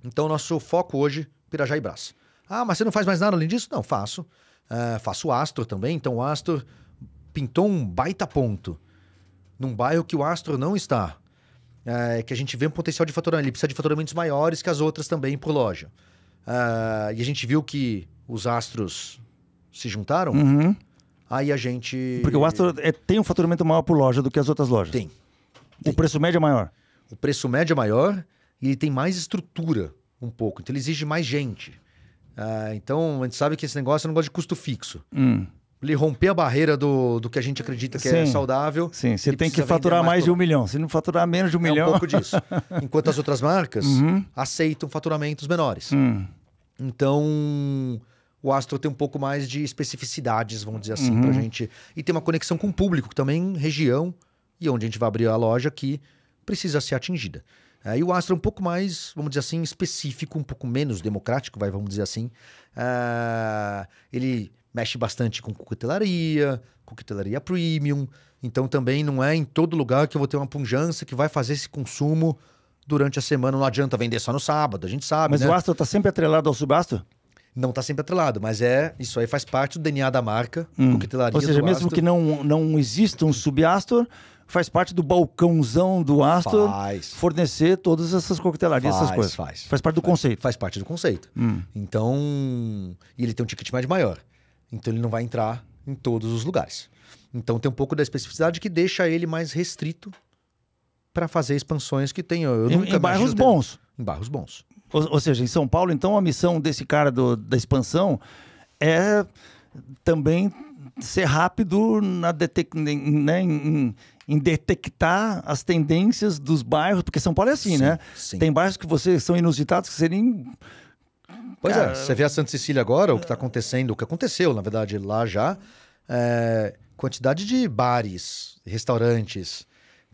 Então, nosso foco hoje, Pirajá e Brás. Ah, mas você não faz mais nada além disso? Não, faço. Uh, faço o Astor também. Então, o Astor pintou um baita ponto num bairro que o Astor não está. Uh, que a gente vê um potencial de faturamento. Ele precisa de faturamentos maiores que as outras também por loja. Uh, e a gente viu que os astros se juntaram. Uhum. Aí a gente. Porque o Astro é, tem um faturamento maior por loja do que as outras lojas. Tem. O preço médio é maior. O preço médio é maior e ele tem mais estrutura um pouco. Então ele exige mais gente. Ah, então a gente sabe que esse negócio é um negócio de custo fixo. Hum. Ele romper a barreira do, do que a gente acredita que é sim. é saudável. Sim, você tem que faturar mais, mais de um milhão. Se não faturar menos de um é milhão. É um pouco disso. Enquanto as outras marcas uhum. aceitam faturamentos menores. Hum. Então, o Astro tem um pouco mais de especificidades, vamos dizer assim, uhum. pra gente. E tem uma conexão com o público também, região, e onde a gente vai abrir a loja que precisa ser atingida. É, e o Astro é um pouco mais, vamos dizer assim, específico, um pouco menos democrático, vai, vamos dizer assim. É, ele mexe bastante com coquetelaria, coquetelaria premium. Então também não é em todo lugar que eu vou ter uma punjança que vai fazer esse consumo durante a semana. Não adianta vender só no sábado, a gente sabe. Mas né? o Astro tá sempre atrelado ao Subastro? não está sempre atrelado, mas é isso aí faz parte do DNA da marca, hum. coquetelaria. Ou seja, mesmo Astor. que não, não exista um sub Astor, faz parte do balcãozão do Astor faz. fornecer todas essas coquetelarias, faz, essas coisas. Faz, faz parte do faz, conceito. Faz parte do conceito. Hum. Então, e ele tem um ticket mais maior. Então ele não vai entrar em todos os lugares. Então tem um pouco da especificidade que deixa ele mais restrito para fazer expansões que tem. Eu, eu em, em, bairros bons. Ter... Em bairros bons. Ou, ou, seja, em São Paulo, então, a missão desse cara do, da expansão é também ser rápido na detec né, né em, em, detectar as tendências dos bairros, porque São Paulo é assim, sim, né? Sim. Tem bairros que você são inusitados que seriam Pois é, cara, é, você vê a Santa Cecília agora, o que está acontecendo, o que aconteceu, na verdade, lá já, é, quantidade de bares, restaurantes,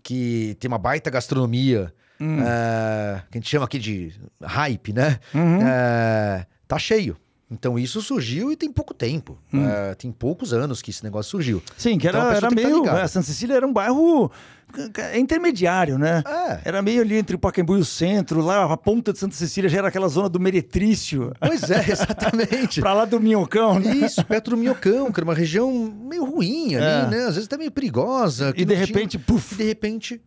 que tem uma baita gastronomia, hum. Ah, que a gente chama aqui de hype, né? Uhum. Ah, tá cheio. Então isso surgiu e tem pouco tempo. Hum. Ah, tem poucos anos que esse negócio surgiu. Sim, que então, era, então, era tá meio. Tá é, Santa Cecília era um bairro intermediário, né? É. Era meio ali entre o Pacaembu e o centro, lá a ponta de Santa Cecília já era aquela zona do Meretrício. Pois é, exatamente. pra lá do Minhocão, né? Isso, perto do Minhocão, que era uma região meio ruim ali, é. né? Às vezes até meio perigosa. E de repente, tinha... puf! E de repente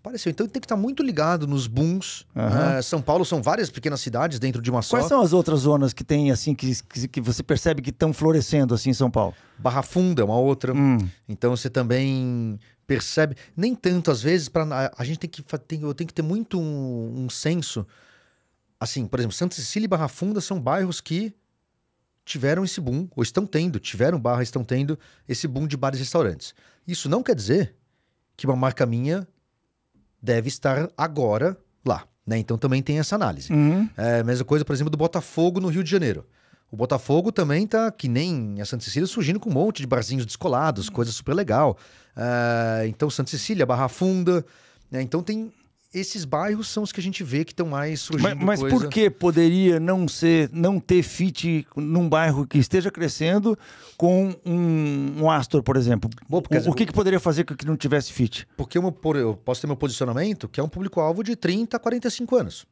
Apareceu. Então tem que estar muito ligado nos booms. Uhum. São Paulo são várias pequenas cidades dentro de uma só. Quais são as outras zonas que tem, assim, que, que, que você percebe que estão florescendo, assim, em São Paulo? Barra Funda é uma outra. Hum. Então você também percebe. Nem tanto, às vezes, para a, a gente tem que, tem, tem que ter muito um, um senso. Assim, por exemplo, Santa Cecília e Barra Funda são bairros que tiveram esse boom, ou estão tendo, tiveram barra, estão tendo esse boom de bares e restaurantes. Isso não quer dizer que uma marca minha deve estar agora lá. Né? Então também tem essa análise. Uhum. É, mesma coisa, por exemplo, do Botafogo no Rio de Janeiro. O Botafogo também tá, que nem a Santa Cecília, surgindo com um monte de barzinhos descolados, coisa super legal. É, então, Santa Cecília, Barra Funda. Né? Então, tem esses bairros são os que a gente vê que estão mais surgindo. Mas, mas coisa... por que poderia não ser, não ter fit num bairro que esteja crescendo com um, um Astor, por exemplo? Bom, porque, o, o que, que, poderia fazer que não tivesse fit? Porque eu, eu posso ter meu posicionamento, que é um público-alvo de 30 a 45 anos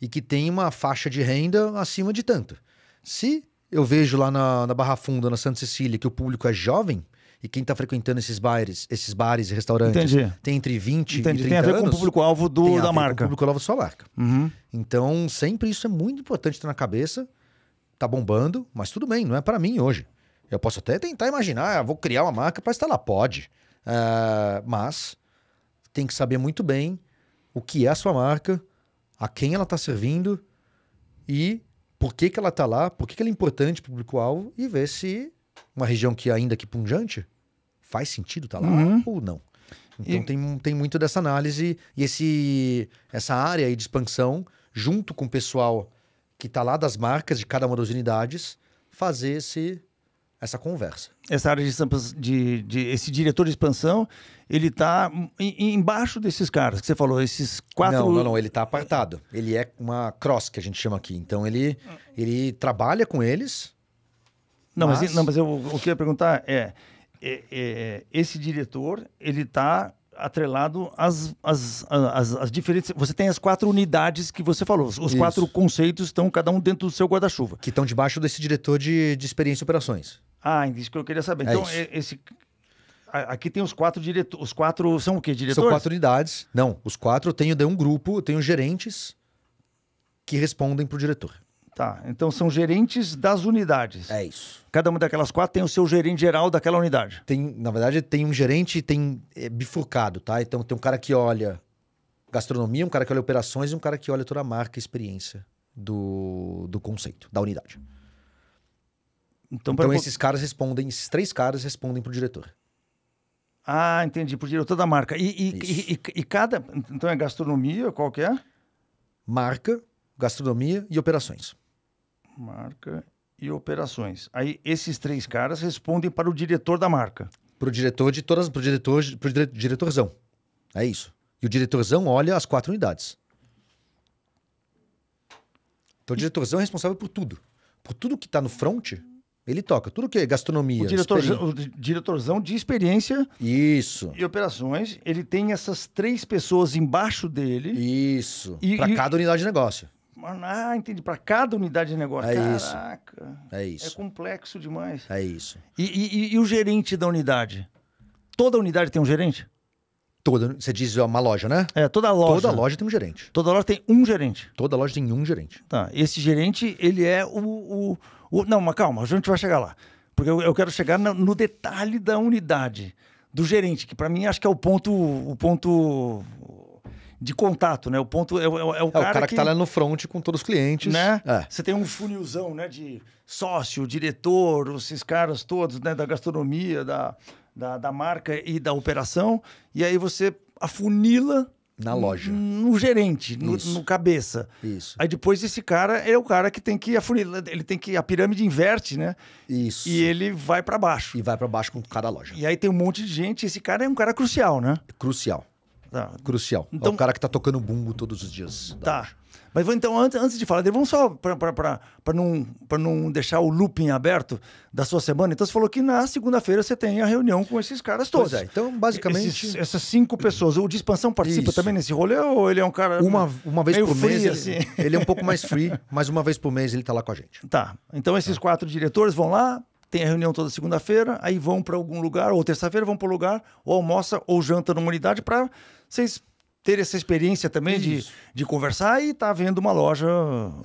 e que tem uma faixa de renda acima de tanto. Se eu vejo lá na, na Barra Funda, na Santa Cecília, que o público é jovem, e quem está frequentando esses bares, esses bares e restaurantes Entendi. tem entre 20 Entendi. e 30 anos. Tem a ver anos, com o público-alvo da marca. Com o público-alvo da sua marca. Uhum. Então, sempre isso é muito importante ter na cabeça. Tá bombando, mas tudo bem, não é para mim hoje. Eu posso até tentar imaginar, ah, vou criar uma marca para estar lá, pode. Uh, mas tem que saber muito bem o que é a sua marca, a quem ela está servindo e por que, que ela está lá, por que, que ela é importante para o público-alvo e ver se uma região que é ainda que punjante faz sentido estar tá lá uhum. ou não. Então e... tem, tem muito dessa análise e esse, essa área aí de expansão, junto com o pessoal que está lá das marcas de cada uma das unidades, fazer esse, essa conversa. Essa área de, de, de esse diretor de expansão, ele está embaixo desses caras que você falou, esses quatro. Não, não, não ele está apartado. Ele é uma cross que a gente chama aqui. Então ele, ele trabalha com eles. Não, mas, mas, não, mas eu, o que eu ia perguntar é é, é, esse diretor ele está atrelado às, às, às, às, diferentes. Você tem as quatro unidades que você falou, os Isso. quatro conceitos estão cada um dentro do seu guarda-chuva. Que estão debaixo desse diretor de, de experiência e operações. Ah, isso que eu queria saber. É então, isso. esse. Aqui tem os quatro diretores. Os quatro são o quê? Diretores? São quatro unidades. Não, os quatro eu tenho de um grupo, eu tenho gerentes que respondem para o diretor. Tá, então são gerentes das unidades. É isso. Cada uma daquelas quatro tem o seu gerente geral daquela unidade. Tem, na verdade, tem um gerente tem é, bifurcado, tá? Então tem um cara que olha gastronomia, um cara que olha operações e um cara que olha toda a marca e experiência do, do conceito, da unidade. Então, então esses caras respondem, esses três caras respondem pro diretor. Ah, entendi, pro diretor da marca. E, e, e, e cada. Então é gastronomia, qual que é? Marca, gastronomia e operações marca e operações. Aí esses três caras respondem para o diretor da marca. Para o diretor de todas, para o diretor, pro diretorzão. É isso. E o diretorzão olha as quatro unidades. Então o diretorzão é responsável por tudo. Por tudo que está no front, ele toca. Tudo que é gastronomia. O, diretor, o diretorzão de experiência Isso. e operações, ele tem essas três pessoas embaixo dele. Isso. Para cada unidade de negócio. Ah, entendi. Para cada unidade de negócio. É Caraca. Isso. É isso. É complexo demais. É isso. E, e, e, o gerente da unidade? Toda unidade tem um gerente? Toda. Você diz uma loja, né? É, toda loja. Toda loja tem um gerente. Toda loja tem um gerente. Toda loja tem um gerente. Tá. Esse gerente, ele é o. o, o... Não, mas calma, a gente vai chegar lá. Porque eu, eu quero chegar no, no detalhe da unidade do gerente, que para mim acho que é o ponto, o ponto de contato, né? O ponto é, é, é, o, é, é cara o, cara que, que tá lá no front com todos os clientes. Né? É. Você tem um funilzão, né? De sócio, diretor, esses caras todos, né? Da gastronomia, da, da, da marca e da operação. E aí você afunila na loja. No gerente, no, no, cabeça. Isso. Aí depois esse cara é o cara que tem que afunilar. ele tem que a pirâmide inverte, né? Isso. E ele vai para baixo. E vai para baixo com cada loja. E aí tem um monte de gente, esse cara é um cara crucial, né? Crucial. Tá. Crucial. Então, é o cara que tá tocando bumbo todos os dias. Tá. Mas então, antes, antes de falar dele, vamos só para não, não deixar o looping aberto da sua semana. Então, você falou que na segunda-feira você tem a reunião com esses caras todos. Pois é, então, basicamente. Esses, essas cinco pessoas. O de expansão participa Isso. também nesse rolê ou ele é um cara. Uma, uma vez por free, mês. Assim? Ele, é um pouco mais free, mas uma vez por mês ele tá lá com a gente. Tá. Então, esses tá. quatro diretores vão lá, tem a reunião toda segunda-feira, aí vão para algum lugar, ou terça-feira vão para o lugar, ou almoça ou janta numa unidade para vocês ter essa experiência também de, de conversar e estar tá vendo uma loja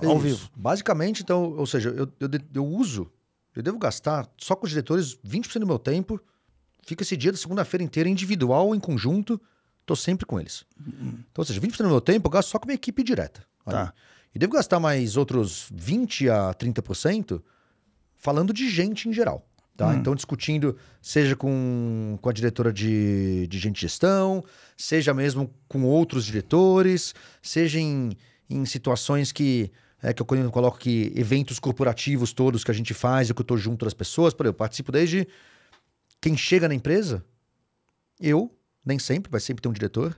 Isso. ao vivo. Basicamente, então, ou seja, eu, eu, eu, uso, eu devo gastar só com os diretores 20% do meu tempo. Fica esse dia da segunda-feira inteira, individual ou em conjunto, estou sempre com eles. Então, ou seja, 20% do meu tempo eu gasto só com a minha equipe direta. Tá. E devo gastar mais outros 20% a 30% falando de gente em geral. Tá? Hum. Então, discutindo, seja com, com a diretora de, de gente de gestão, seja mesmo com outros diretores, seja em, em situações que, é, que eu coloco que eventos corporativos todos que a gente faz, eu que eu estou junto das pessoas, por exemplo, eu participo desde quem chega na empresa, eu, nem sempre, vai sempre ter um diretor,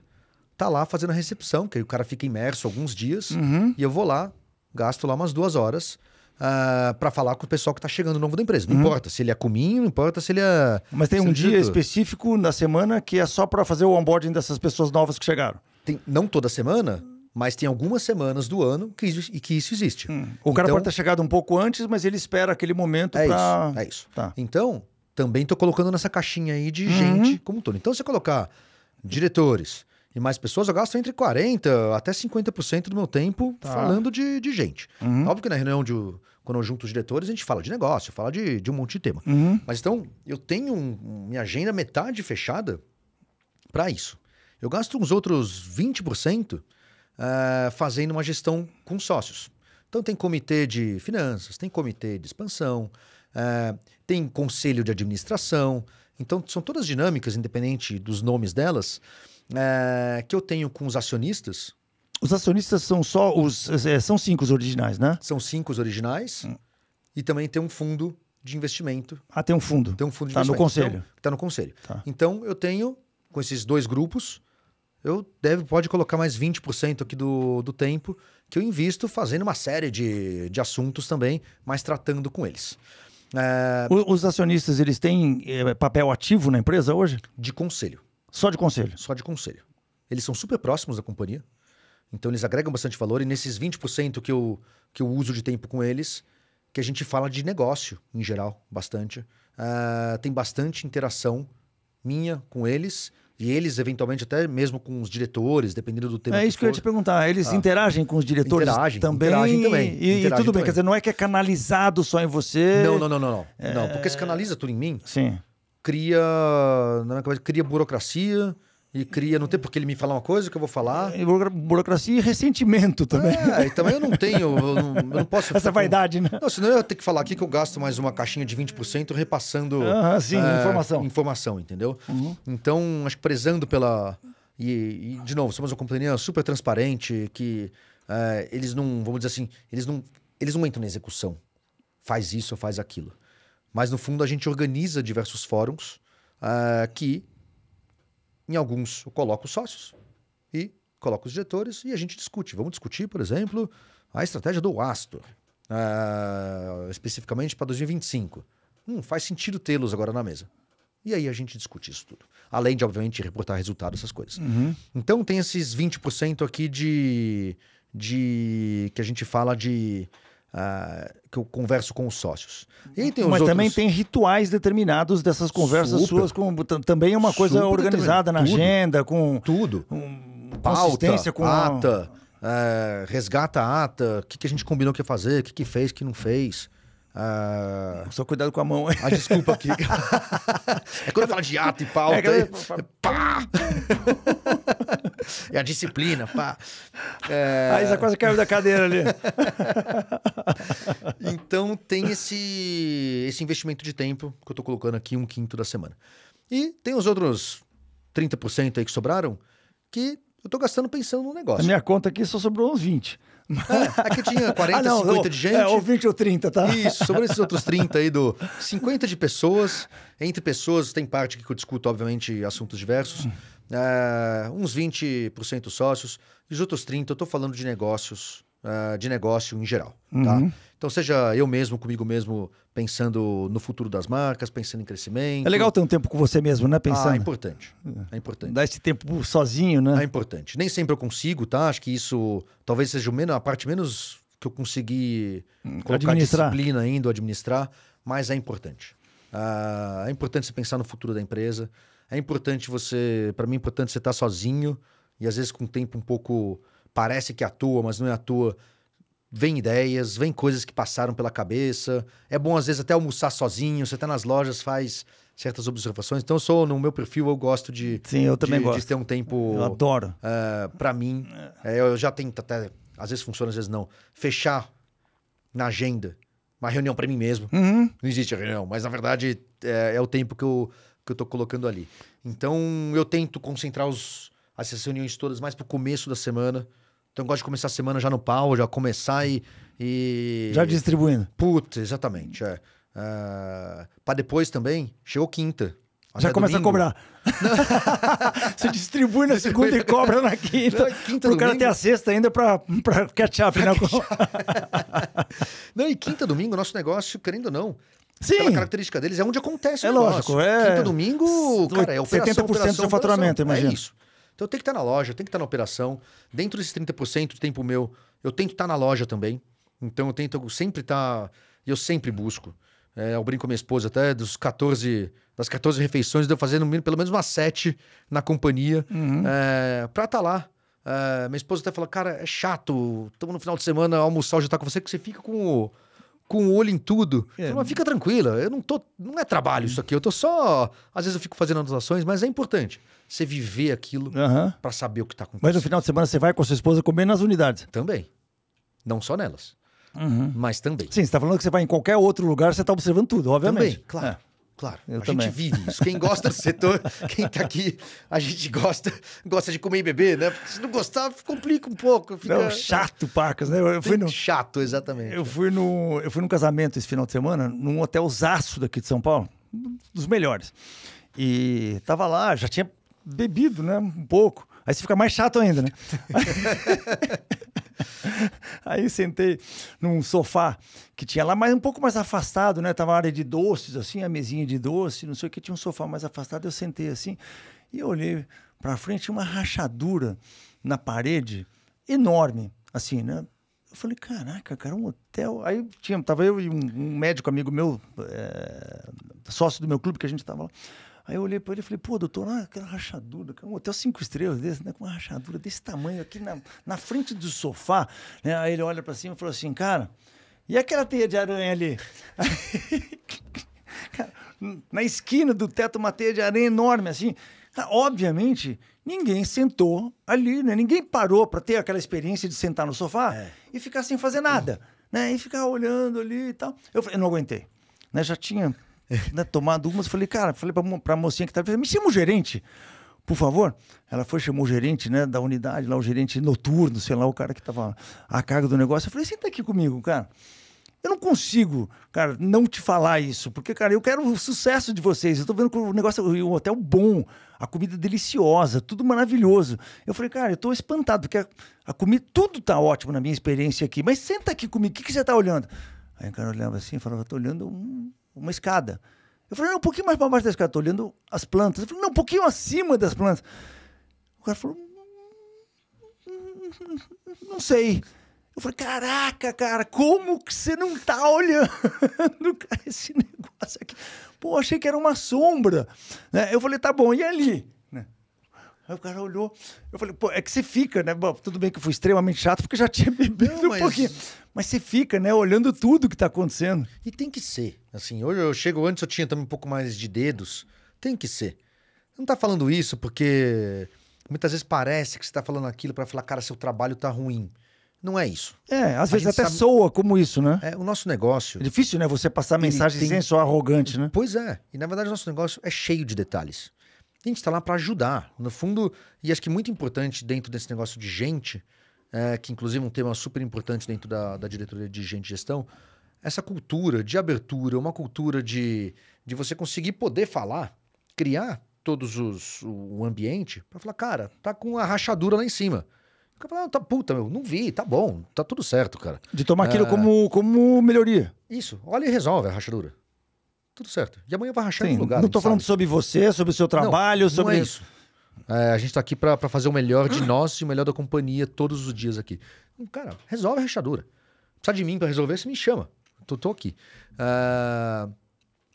tá lá fazendo a recepção, que aí o cara fica imerso alguns dias, uhum. e eu vou lá, gasto lá umas duas horas Uh, ah, para falar com o pessoal que está chegando novo da empresa. Não hum. importa se ele é cominho, não importa se ele é. Mas tem um dia diretor. específico na semana que é só para fazer o onboarding dessas pessoas novas que chegaram. Tem, não toda semana, mas tem algumas semanas do ano que isso, que isso existe. Hum. O então, cara pode ter chegado um pouco antes, mas ele espera aquele momento é para. Isso, é isso. Tá. Então, também estou colocando nessa caixinha aí de uhum. gente como um todo. Então, você colocar diretores, e mais pessoas, eu gasto entre 40% até 50% do meu tempo tá. falando de, de gente. Uhum. Óbvio que na reunião de. Quando eu junto os diretores, a gente fala de negócio, fala de, de um monte de tema. Uhum. Mas então, eu tenho um, minha agenda metade fechada para isso. Eu gasto uns outros 20% uh, eh, fazendo uma gestão com sócios. Então, tem comitê de finanças, tem comitê de expansão, uh, tem conselho de administração. Então, são todas dinâmicas, independente dos nomes delas é, que eu tenho com os acionistas. Os acionistas são só os. Eh, são cinco os originais, né? São cinco os originais. Hum. E também tem um fundo de investimento. Ah, tem um fundo. Tem um fundo de tá investimento. No conselho. Então, tá no conselho. Tá. Então, eu tenho, com esses dois grupos, eu deve, pode colocar mais 20% aqui do, do tempo que eu invisto fazendo uma série de, de assuntos também, mas tratando com eles. É... Os acionistas, eles têm é, papel ativo na empresa hoje? De conselho. Só de conselho? Só de conselho. Eles são super próximos da companhia, então eles agregam bastante valor e nesses 20% que eu, que eu uso de tempo com eles, que a gente fala de negócio em geral, bastante. Uh, tem bastante interação minha com eles e eles, eventualmente, até mesmo com os diretores, dependendo do tema. É isso que, que eu ia te perguntar. Eles ah. interagem com os diretores interagem, também? Interagem também. E, interagem e tudo também. bem, quer dizer, não é que é canalizado só em você. Não, não, não, não. Não, é... não porque se é. canaliza tudo em mim. Sim cria, na minha cabeça, cria burocracia e cria, não tem porque ele me falar uma coisa que eu vou falar. E é, burocracia e ressentimento também. É, e também eu não tenho, eu não, eu não posso. Essa vaidade, com... né? Não, senão eu ia ter que falar aqui que eu gasto mais uma caixinha de 20% repassando. Uh sim, é, informação. Informação, entendeu? Uhum. Então, acho que prezando pela. E, e, de novo, somos uma companhia super transparente que é, eles não, vamos dizer assim, eles não, eles não entram na execução. Faz isso ou faz aquilo. Mas no fundo a gente organiza diversos fóruns uh, que, em alguns, eu coloco os sócios e coloco os diretores e a gente discute. Vamos discutir, por exemplo, a estratégia do Astor, uh, especificamente para 2025. Hum, faz sentido tê-los agora na mesa. E aí a gente discute isso tudo. Além de, obviamente, reportar resultado, essas coisas. Uhum. Então tem esses 20% aqui de, de. que a gente fala de ah, que eu converso com os sócios. E tem os Mas outros... também tem rituais determinados dessas conversas Super. suas. Com, também é uma coisa Super organizada na tudo, agenda, com. Tudo. Um, Pauta, com ata, é, resgata a ata, o que, que a gente combinou que ia fazer, o que, que fez, o que não fez. Ah, Só cuidado com a mão. Ah, desculpa aqui. é quando eu falo de ato e pauta. É, eu... pá! É a disciplina, pá. É... já quase caiu da cadeira ali. então tem esse, esse investimento de tempo que eu tô colocando aqui, um quinto da semana. E tem os outros 30% aí que sobraram, que eu tô gastando pensando no negócio. A minha conta aqui só sobrou uns 20. É, aqui tinha 40, ah, não, 50 de é, gente. É, ou 20 ou 30, tá? Isso, sobre esses outros 30 aí do 50 de pessoas. Entre pessoas, tem parte que eu discuto, obviamente, assuntos diversos uh, uns 20% sócios, e os outros 30% eu estou falando de negócios, uh, de negócio em geral. Tá? Uhum. Tá? Então, seja eu mesmo, comigo mesmo, pensando no futuro das marcas, pensando em crescimento. É legal ter um tempo com você mesmo, né? Pensando. Ah, é importante. É importante. Dar esse tempo sozinho, né? É importante. Nem sempre eu consigo, tá? Acho que isso talvez seja a parte menos que eu consegui colocar administrar. disciplina ainda, administrar, mas é importante. Ah, é importante você pensar no futuro da empresa. É importante você. Para mim, é importante você estar tá sozinho. E às vezes, com o tempo, um pouco. Parece que atua, mas não é atua. Vem ideias, vem coisas que passaram pela cabeça. É bom, às vezes, até almoçar sozinho. Você até tá nas lojas faz certas observações. Então, eu sou no meu perfil, eu gosto de. Sim, eu de, também gosto. De ter um tempo. Eu adoro. Uh, eh, para mim, é. é, eu já tento até. Às vezes funciona, às vezes não. Fechar na agenda uma reunião para mim mesmo. Uhum. Não existe reunião, mas na verdade é, é, o tempo que eu, que eu tô colocando ali. Então eu tento concentrar os, reuniões todas mais pro começo da semana. Então eu gosto de começar a semana já no pau, já começar e. e... Já distribuindo. Putz, exatamente. É. Uh, ah, para depois também, chegou quinta. Já começa domingo. a cobrar. Você distribui na segunda e cobra na quinta. Não, é quinta pro cara ter a sexta ainda para catch-up, né? não, e quinta, domingo, nosso negócio, querendo ou não, Sim. Pela característica deles, é onde acontece é o negócio. lógico, é Quinta, domingo, cara, é o 70% operação, do seu faturamento, imagina. É isso. Então eu tenho que estar na loja, tem que estar na operação. Dentro desses 30% do tempo meu, eu tenho que estar na loja também. Então eu tento sempre estar... Eu sempre busco. É, eu brinco com minha esposa até dos 14, das 14 refeições, deu fazendo pelo menos umas 7 na companhia uhum. é, pra estar tá lá. É, minha esposa até fala, cara, é chato, estamos no final de semana, almoçar já tá com você, que você fica com o, com o olho em tudo. É. Falo, mas fica tranquila, eu não tô. Não é trabalho isso aqui, eu tô só. Às vezes eu fico fazendo anotações, mas é importante você viver aquilo uhum. para saber o que tá acontecendo. Mas no final de semana você vai com a sua esposa comer nas unidades. Também. Não só nelas. Uhum. Mas também. Sim, você está falando que você vai em qualquer outro lugar, você está observando tudo, obviamente. Também, claro. É. Claro, eu a também. gente vive isso. Quem gosta do setor, quem está aqui, a gente gosta, gosta de comer e beber, né? Porque se não gostar, complica um pouco. Fica... Não, chato, Pacas, né? Eu fui no... Chato, exatamente. Eu fui, no... eu fui num casamento esse final de semana, num hotel zaço daqui de São Paulo, dos melhores. E tava lá, já tinha bebido, né? Um pouco. Aí você fica mais chato ainda, né? Aí sentei num sofá que tinha lá, mas um pouco mais afastado, né? Tava a área de doces, assim, a mesinha de doce, não sei o que, tinha um sofá mais afastado. Eu sentei assim e olhei para frente, uma rachadura na parede enorme, assim, né? Eu falei, caraca, cara, um hotel. Aí tinha, tava eu e um, um médico amigo meu, é, sócio do meu clube, que a gente tava lá. Aí eu olhei para ele e falei, pô, doutor, aquela rachadura, é um hotel cinco estrelas desse, né? Com uma rachadura desse tamanho aqui na, na frente do sofá, né? Aí ele olha para cima e falou assim, cara, e aquela teia de aranha ali? na esquina do teto, uma teia de aranha enorme, assim. obviamente, ninguém sentou ali, né? Ninguém parou para ter aquela experiência de sentar no sofá é. e ficar sem fazer nada, né? E ficar olhando ali e tal. Eu, eu não aguentei. Né? Já tinha né, tomado umas. Falei, cara, falei pra, pra mocinha que tava, falei, me chama o gerente, por favor. Ela foi, chamou o gerente, né, da unidade, lá o gerente noturno, sei lá, o cara que tava a cargo do negócio. Eu falei, senta aqui comigo, cara. Eu não consigo, cara, não te falar isso, porque, cara, eu quero o sucesso de vocês. Eu tô vendo que o negócio, o hotel bom, a comida deliciosa, tudo maravilhoso. Eu falei, cara, eu tô espantado, porque a, a comida, tudo tá ótimo na minha experiência aqui, mas senta aqui comigo, o que, que você tá olhando? Aí o cara olhava assim, falava, tô olhando um uma escada. Eu falei, não, um pouquinho mais para baixo da escada, estou olhando as plantas. Eu falei, não, um pouquinho acima das plantas. O cara falou, hum, não sei. Eu falei, caraca, cara, como que você não tá olhando, cara, esse negócio aqui? Pô, achei que era uma sombra. Né? Eu falei, tá bom, e ali? Aí o cara olhou, eu falei, pô, é que você fica, né? Bom, tudo bem que eu fui extremamente chato, porque já tinha bebido Não, mas... um pouquinho. Mas você fica, né, olhando tudo que tá acontecendo. E tem que ser. Assim, hoje eu chego antes, eu tinha também um pouco mais de dedos. Tem que ser. Não tá falando isso porque muitas vezes parece que você tá falando aquilo para falar, cara, seu trabalho tá ruim. Não é isso. É, às vezes até sabe... soa como isso, né? É, o nosso negócio. É difícil, né? Você passar mensagem tem... sem soar arrogante, né? Pois é. E na verdade, o nosso negócio é cheio de detalhes. A gente está lá para ajudar. No fundo, e acho que muito importante dentro desse negócio de gente, é, que inclusive é um tema super importante dentro da, da diretoria de gente e gestão, essa cultura de abertura, uma cultura de, de você conseguir poder falar, criar todos os o ambiente para falar, cara, tá com a rachadura lá em cima. Fica falando, tá puta, meu, não vi, tá bom, tá tudo certo, cara. De tomar é... aquilo como, como melhoria. Isso, olha e resolve a rachadura tudo certo. E amanhã vai rachar Sim, em lugar. Não estou falando sobre você, sobre o seu trabalho, não, sobre. Não é isso. É, a gente está aqui para fazer o melhor de nós e o melhor da companhia todos os dias aqui. Cara, resolve a rachadura. Precisa de mim para resolver, você me chama. Tô, tô aqui. Uh...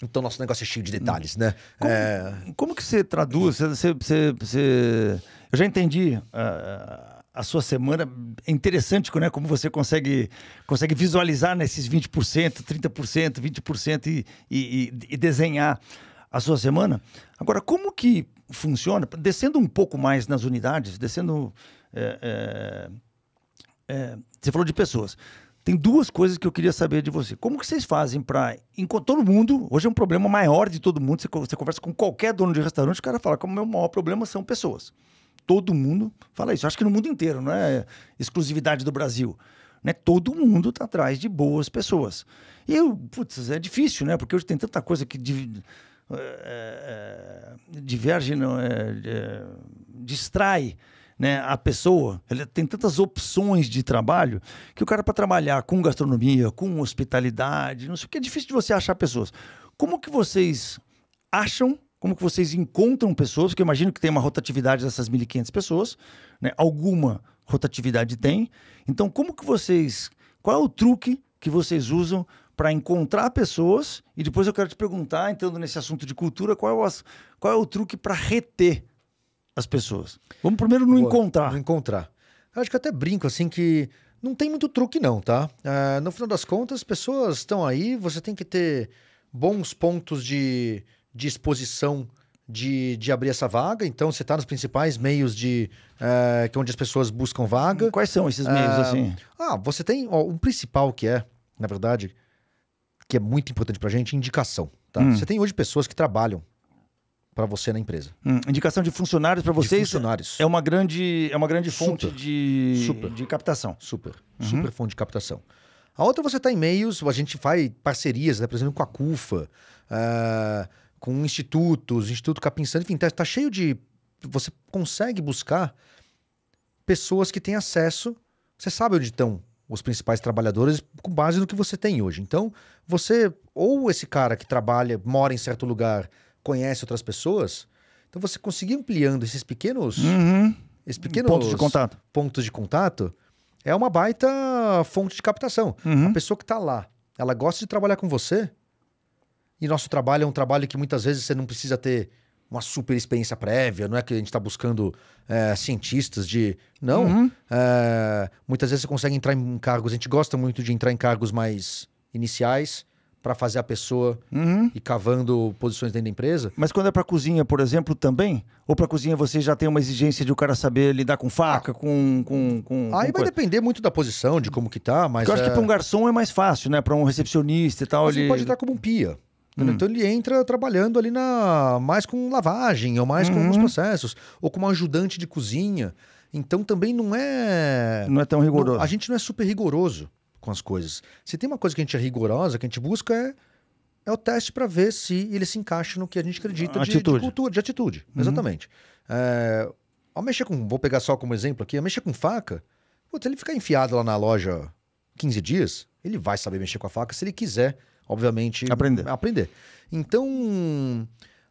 Então, nosso negócio é cheio de detalhes, né? Como, é... como que você traduz? Você, você, você, você... Eu já entendi. Uh a sua semana. É interessante né, como você consegue, consegue visualizar nesses 20%, 30%, 20% e, e, e desenhar a sua semana. Agora, como que funciona? Descendo um pouco mais nas unidades, descendo. É, é, é, você falou de pessoas. Tem duas coisas que eu queria saber de você. Como que vocês fazem para todo mundo? Hoje é um problema maior de todo mundo. Você, você conversa com qualquer dono de restaurante, o cara fala como é o meu maior problema são pessoas todo mundo fala isso. Acho que no mundo inteiro, não é exclusividade do Brasil. Né? Todo mundo está atrás de boas pessoas. E eu, putz, é difícil, né? Porque hoje tem tanta coisa que div, é, é, diverge, não, é, eh, distrai né, a pessoa. Ela tem tantas opções de trabalho que o cara, para trabalhar com gastronomia, com hospitalidade, não sei o que, é difícil de você achar pessoas. Como que vocês acham como que vocês encontram pessoas, porque eu imagino que tem uma rotatividade dessas 1.500 pessoas, né? alguma rotatividade tem. Então, como que vocês, qual é o truque que vocês usam para encontrar pessoas? E depois eu quero te perguntar, entrando nesse assunto de cultura, qual é o, qual é o truque para reter as pessoas? Vamos primeiro no Boa, encontrar. No encontrar. Eu acho que eu até brinco, assim, que não tem muito truque não, tá? Uh, no final das contas, pessoas estão aí, você tem que ter bons pontos de disposição de, de abrir essa vaga. Então, você está nos principais meios de eh, é, onde as pessoas buscam vaga. Quais são esses eh, meios, assim? Ah, você tem ó, um principal que é, na verdade, que é muito importante para a gente, indicação. Tá? Hum. Você tem hoje pessoas que trabalham para você na empresa. Hum. Indicação de funcionários para vocês. De funcionários. É uma grande, é uma grande fonte Super. De, Super. de captação. Super. Uhum. Super fonte de captação. A outra você está em meios, a gente faz parcerias, né? por exemplo, com a CUFA. Uh com institutos, Instituto Capim Santo, enfim, tá, tá cheio de. Você consegue buscar pessoas que têm acesso. Você sabe onde estão os principais trabalhadores com base no que você tem hoje. Então, você, ou esse cara que trabalha, mora em certo lugar, conhece outras pessoas. Então, você conseguir ampliando esses pequenos. Uhum. Esses pequenos pontos de contato. Pontos de contato é uma baita fonte de captação. Uhum. A pessoa que está lá, ela gosta de trabalhar com você, e nosso trabalho é um trabalho que muitas vezes você não precisa ter uma super experiência prévia, não é que a gente está buscando é, cientistas de. Não. Uhum. É, muitas vezes você consegue entrar em cargos, a gente gosta muito de entrar em cargos mais iniciais para fazer a pessoa uhum. e cavando posições dentro da empresa. Mas quando é para cozinha, por exemplo, também? Ou para cozinha você já tem uma exigência de o cara saber lidar com faca, ah, com, com, com, Aí com vai depender muito da posição, de como que tá, mas... Eu acho é... que para um garçom é mais fácil, né? Para um recepcionista e tal... Mas ele pode entrar como um pia. Né? Hum. Então ele entra trabalhando ali na mais com lavagem, ou mais uhum. com alguns processos, ou como ajudante de cozinha. Então também não é. Não é tão rigoroso. Não, a gente não é super rigoroso com as coisas. Se tem uma coisa que a gente é rigorosa, que a gente busca é, é o teste para ver se ele se encaixa no que a gente acredita de, de, cultura, de atitude. Uhum. Exatamente. É, ao mexer com. Vou pegar só como exemplo aqui, a mexer com faca, putz, ele ficar enfiado lá na loja 15 dias, ele vai saber mexer com a faca se ele quiser obviamente, aprender. aprender. Então,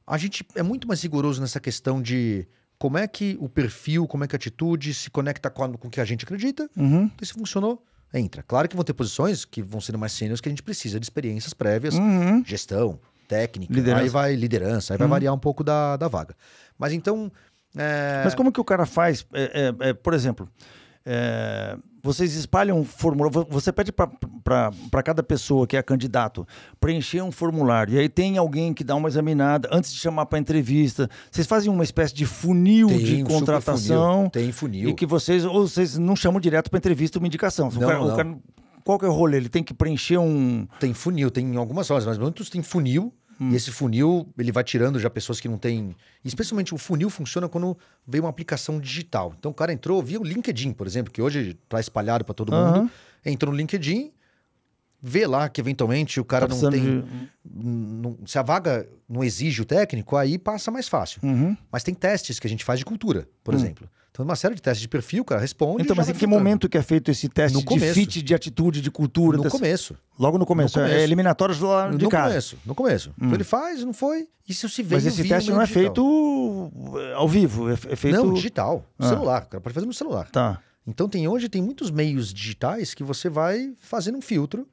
a gente é muito mais rigoroso nessa questão de como é que o perfil, como é que a atitude se conecta com, a, com o que a gente acredita. Uhum. Então, se funcionou, entra. Claro que vão ter posições que vão ser mais sênios que a gente precisa de experiências prévias, uhum. gestão, técnica, liderança. aí vai liderança, aí uhum. vai variar um pouco da, da vaga. Mas então. É... Mas como que o cara faz? É, é, é por exemplo, é, vocês espalham um formulário. Você pede para cada pessoa que é candidato preencher um formulário. E aí tem alguém que dá uma examinada antes de chamar para entrevista. Vocês fazem uma espécie de funil tem, de contratação. Funil. Tem funil. E que vocês. Ou vocês não chamam direto para entrevista uma indicação. Não, o cara, não. O cara, qual que é o rolê? Ele tem que preencher um. Tem funil, tem algumas horas, mas muitos tem funil Hum. E esse funil, ele vai tirando já pessoas que não têm. Especialmente o funil funciona quando vem uma aplicação digital. Então o cara entrou via o LinkedIn, por exemplo, que hoje está espalhado para todo uhum. mundo. entrou no LinkedIn, vê lá que eventualmente o cara tá não tem. De... Não, se a vaga não exige o técnico, aí passa mais fácil. Uhum. Mas tem testes que a gente faz de cultura, por uhum. exemplo. Então, uma série de testes de perfil, cara, responde. Então, mas em que ficando. momento que é feito esse teste no de fit, de atitude, de cultura? No desse... começo. Logo no é começo. No começo. É eliminatórios lá de no cara. No começo, no começo. Hum. Então ele faz, não foi. Isso se vê Mas esse teste não é digital. feito eh, ao vivo, é, é feito. Não, digital. No ah. celular. O cara pode fazer no celular. Tá. Então tem hoje tem muitos meios digitais que você vai fazendo um filtro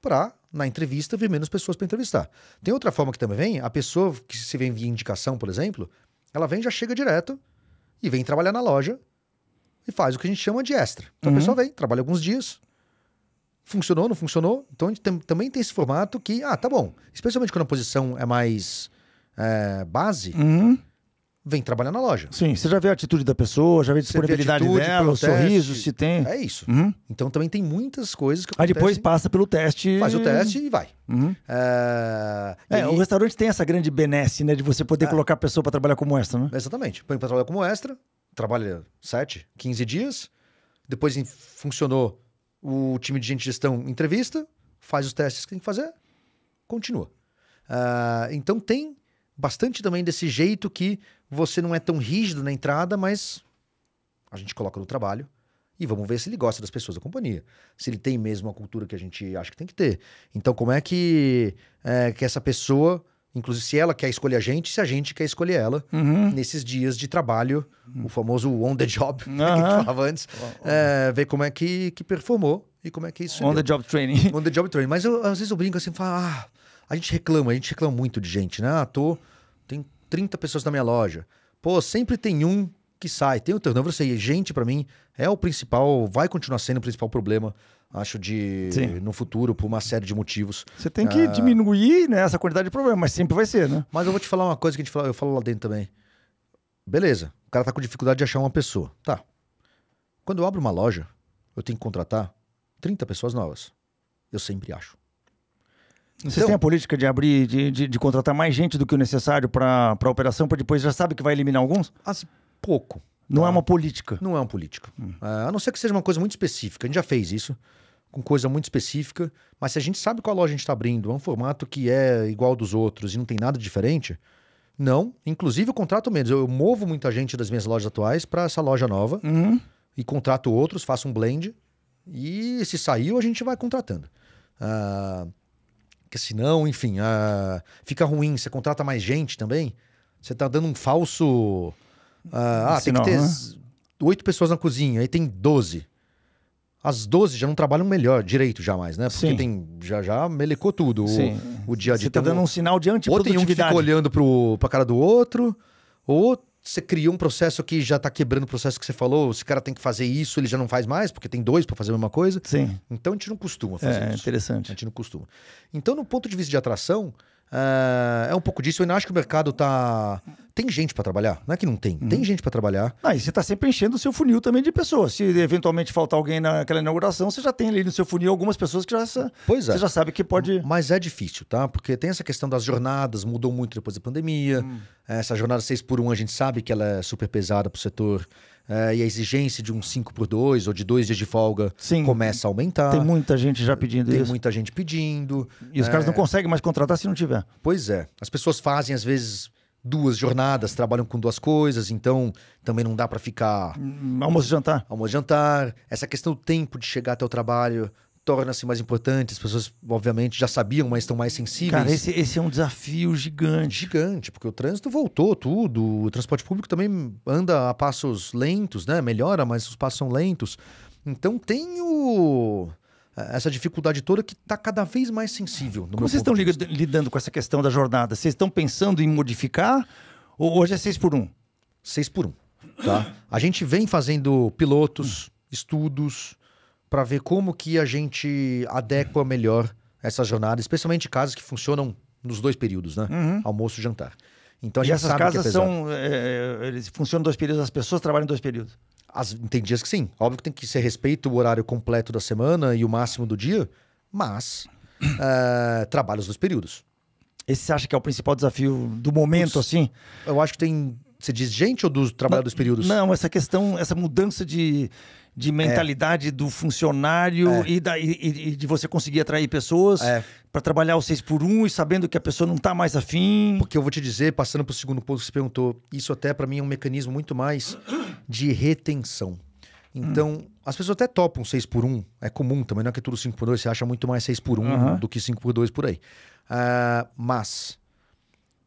para na entrevista ver menos pessoas para entrevistar. Tem outra forma que também vem, a pessoa que se vem via indicação, por exemplo, ela vem já chega direto e vem trabalhar na loja e faz o que a gente chama de extra. Então uhum. a pessoa vem, trabalha alguns dias, funcionou, não funcionou. Então a gente tem, também tem esse formato que, ah, tá bom. Especialmente quando a posição é mais é, base, uhum vem trabalhar na loja. Sim, você já vê a atitude da pessoa, já vê a disponibilidade vê a atitude, dela, o sorriso, se tem. É isso. Uhum. Então também tem muitas coisas que Aí depois passa pelo teste. Faz o teste e vai. Uhum. É, é e... o restaurante tem essa grande benesse, né, de você poder é. colocar a pessoa para trabalhar como extra, né? Exatamente. Põe para trabalhar como extra, trabalha 7, 15 dias, depois funcionou o time de gente de gestão entrevista, faz os testes que tem que fazer, continua. Uh, então tem bastante também desse jeito que você não é tão rígido na entrada, mas a gente coloca no trabalho e vamos ver se ele gosta das pessoas da companhia, se ele tem mesmo a cultura que a gente acha que tem que ter. Então, como é que, é, que essa pessoa, inclusive se ela quer escolher a gente, se a gente quer escolher ela uhum. nesses dias de trabalho, uhum. o famoso on the job, uhum. que a gente falava antes, é, ver como é que, que performou e como é que isso. On deu. the job training. On the job training. Mas eu, às vezes eu brinco assim, falo, ah, a gente reclama, a gente reclama muito de gente, né? Ah, tô 30 pessoas na minha loja. Pô, sempre tem um que sai, tem o teu não, sei, gente, para mim, é o principal, vai continuar sendo o principal problema acho, de Sim. no futuro, por uma série de motivos. Você tem que ah, diminuir né, essa quantidade de problema mas sempre vai ser, né? Mas eu vou te falar uma coisa que a gente fala, eu falo lá dentro também. Beleza, o cara tá com dificuldade de achar uma pessoa. Tá. Quando eu abro uma loja, eu tenho que contratar 30 pessoas novas. Eu sempre acho. Vocês então, têm a política de abrir, de, de, de, contratar mais gente do que o necessário para a operação, para depois já sabe que vai eliminar alguns? pouco. Não é tá? é uma política. Não é uma política. Hum. É, a não ser que seja uma coisa muito específica. A gente já fez isso, com coisa muito específica. Mas se a gente sabe qual loja a gente está abrindo, é um formato que é igual dos outros e não tem nada diferente, não. Inclusive, eu contrato menos. Eu, eu movo muita gente das minhas lojas atuais para essa loja nova uhum. e contrato outros, faço um blend. E se saiu, a gente vai contratando. Uh, porque senão, enfim, fica ruim. Você contrata mais gente também. Você tá dando um falso. ah, ah tem que ter né? oito né? pessoas na cozinha, aí tem doze. As 12 já não trabalham melhor, direito jamais, né? Porque Sim. tem, já, já melecou tudo. O, o dia a dia. Você tá dando um, um sinal de antiprodutividade. Ou tem um que fica olhando pro, pra cara do outro, ou você criou um processo que já está quebrando o processo que você falou. Esse cara tem que fazer isso, ele já não faz mais, porque tem dois para fazer a mesma coisa. Sim. Então a gente não costuma fazer é, isso. É interessante. A gente não costuma. Então, no ponto de vista de atração, ah, é um pouco disso. Eu ainda acho que o mercado tá. Tem gente para trabalhar. Não é que não tem. Uhum. Tem gente para trabalhar. Ah, e você está sempre enchendo o seu funil também de pessoas. Se eventualmente faltar alguém naquela inauguração, você já tem ali no seu funil algumas pessoas que já, pois é. você já sabe que pode. Mas é difícil, tá? Porque tem essa questão das jornadas, mudou muito depois da pandemia. Uhum. Essa jornada 6 por 1 a gente sabe que ela é super pesada para o setor é, e a exigência de um 5 por 2 ou de dois dias de folga Sim. começa a aumentar. Tem muita gente já pedindo Tem isso. Tem muita gente pedindo. E os é... caras não eh, conseguem mais contratar se não tiver. Pois é. As pessoas fazem, às vezes, duas jornadas, trabalham com duas coisas, então também não dá para ficar. Hum, almoço e jantar. Almoço e jantar. Essa questão do tempo de chegar até o trabalho torna-se mais importante, as pessoas, obviamente, já sabiam, mas estão mais sensíveis. Cara, esse, esse, é um desafio gigante. Gigante, porque o trânsito voltou tudo, o transporte público também anda a passos lentos, né? Melhora, mas os passos são lentos. Então tem o... essa dificuldade toda que está cada vez mais sensível. Como vocês estão lidando com essa questão da jornada? Vocês estão pensando em modificar ou hoje é seis por um? Seis por um, tá? A gente vem fazendo pilotos, estudos, para ver como que a gente adequa melhor essa jornada, especialmente casas que funcionam nos dois períodos, né? Uhum. Almoço e jantar. Então a gente e essas é casas é são. É, eles funcionam dois períodos, as pessoas trabalham dois períodos. As, tem dias que sim. Óbvio que tem que ser respeito o horário completo da semana e o máximo do dia, mas eh, trabalha os dois períodos. Esse você acha que é o principal desafio do momento, assim? Eu acho que tem você diz gente ou dos trabalhadores períodos? Não, essa questão, essa mudança de, de é. mentalidade é. do funcionário é. e, da, e, e, de você conseguir atrair pessoas é. para trabalhar os seis por um e sabendo que a pessoa não está mais afim. Porque eu vou te dizer, passando para o segundo ponto que você perguntou, isso até para mim é um mecanismo muito mais de retenção. Então, hum. as pessoas até topam 6 por 1 é comum também, não é que é tudo 5 por 2 você acha muito mais 6 por 1 uhum. do que 5 por 2 por aí. Uh, mas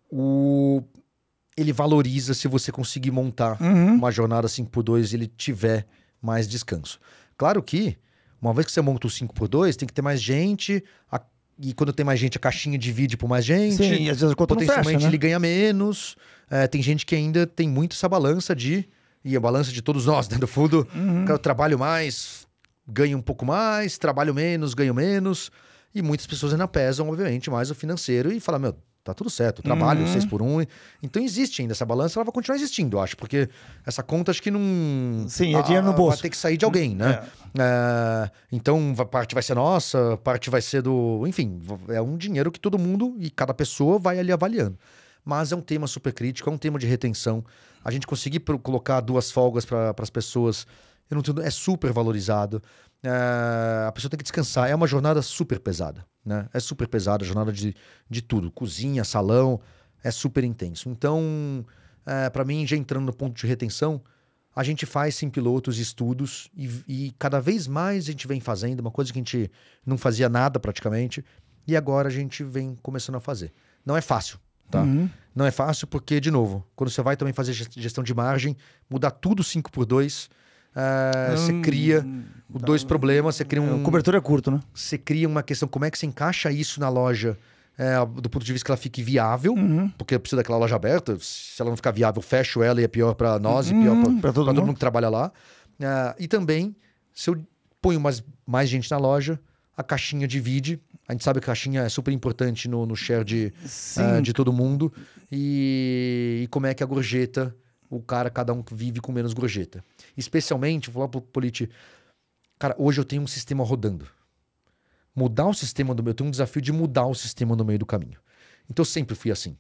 o ele valoriza se você conseguir montar uhum. uma jornada 5x2 e ele tiver mais descanso. Claro que, uma vez que você monta o 5x2, tem que ter mais gente, a... e quando tem mais gente, a caixinha divide por mais gente. Sim, e às vezes Potencialmente né? ele ganha menos. É, tem gente que ainda tem muito essa balança de. E a balança de todos nós, né? do fundo, uhum. eu trabalho mais, ganho um pouco mais, trabalho menos, ganho menos. E muitas pessoas ainda pesam, obviamente, mais o financeiro e falam, meu, Tá tudo certo. Trabalho, uhum. seis por um. Então existe ainda essa balança, ela vai continuar existindo, eu acho, porque essa conta acho que não. Sim, é dinheiro no bolso. Vai ter que sair de alguém, né? É. É, então parte vai ser nossa, parte vai ser do. Enfim, é um dinheiro que todo mundo e cada pessoa vai ali avaliando. Mas é um tema super crítico, é um tema de retenção. A gente conseguir colocar duas folgas para as pessoas eu não tenho, é super valorizado. É, a pessoa tem que descansar. É uma jornada super pesada, né? É super pesada, jornada de, de tudo. Cozinha, salão, é super intenso. Então, é, eh, para mim, já entrando no ponto de retenção, a gente faz sim pilotos, estudos, e, e, cada vez mais a gente vem fazendo, uma coisa que a gente não fazia nada praticamente, e agora a gente vem começando a fazer. Não é fácil, tá? Uhum. Não é fácil porque, de novo, quando você vai também fazer gestão de margem, mudar tudo 5 por 2 ah, hum, você cria tá dois problemas, você cria um. É, Cobertura é curto, né? Você cria uma questão, como é que você encaixa isso na loja? É, do ponto de vista que ela fique viável, uhum. porque precisa daquela loja aberta. Se ela não ficar viável, fecho ela e é pior para nós uhum, e pior uhum, para todo, todo, mundo que trabalha lá. Ah, e também, se eu ponho mais, mais gente na loja, a caixinha divide. A gente sabe que a caixinha é super importante no, no share de, uh, de todo mundo. E, e como é que a gorjeta, o cara, cada um vive com menos gorjeta especialmente, vou falar pro Politi, cara, hoje eu tenho um sistema rodando. Mudar o sistema do meu, eu tenho um desafio de mudar o sistema no meio do caminho. Então eu sempre fui assim.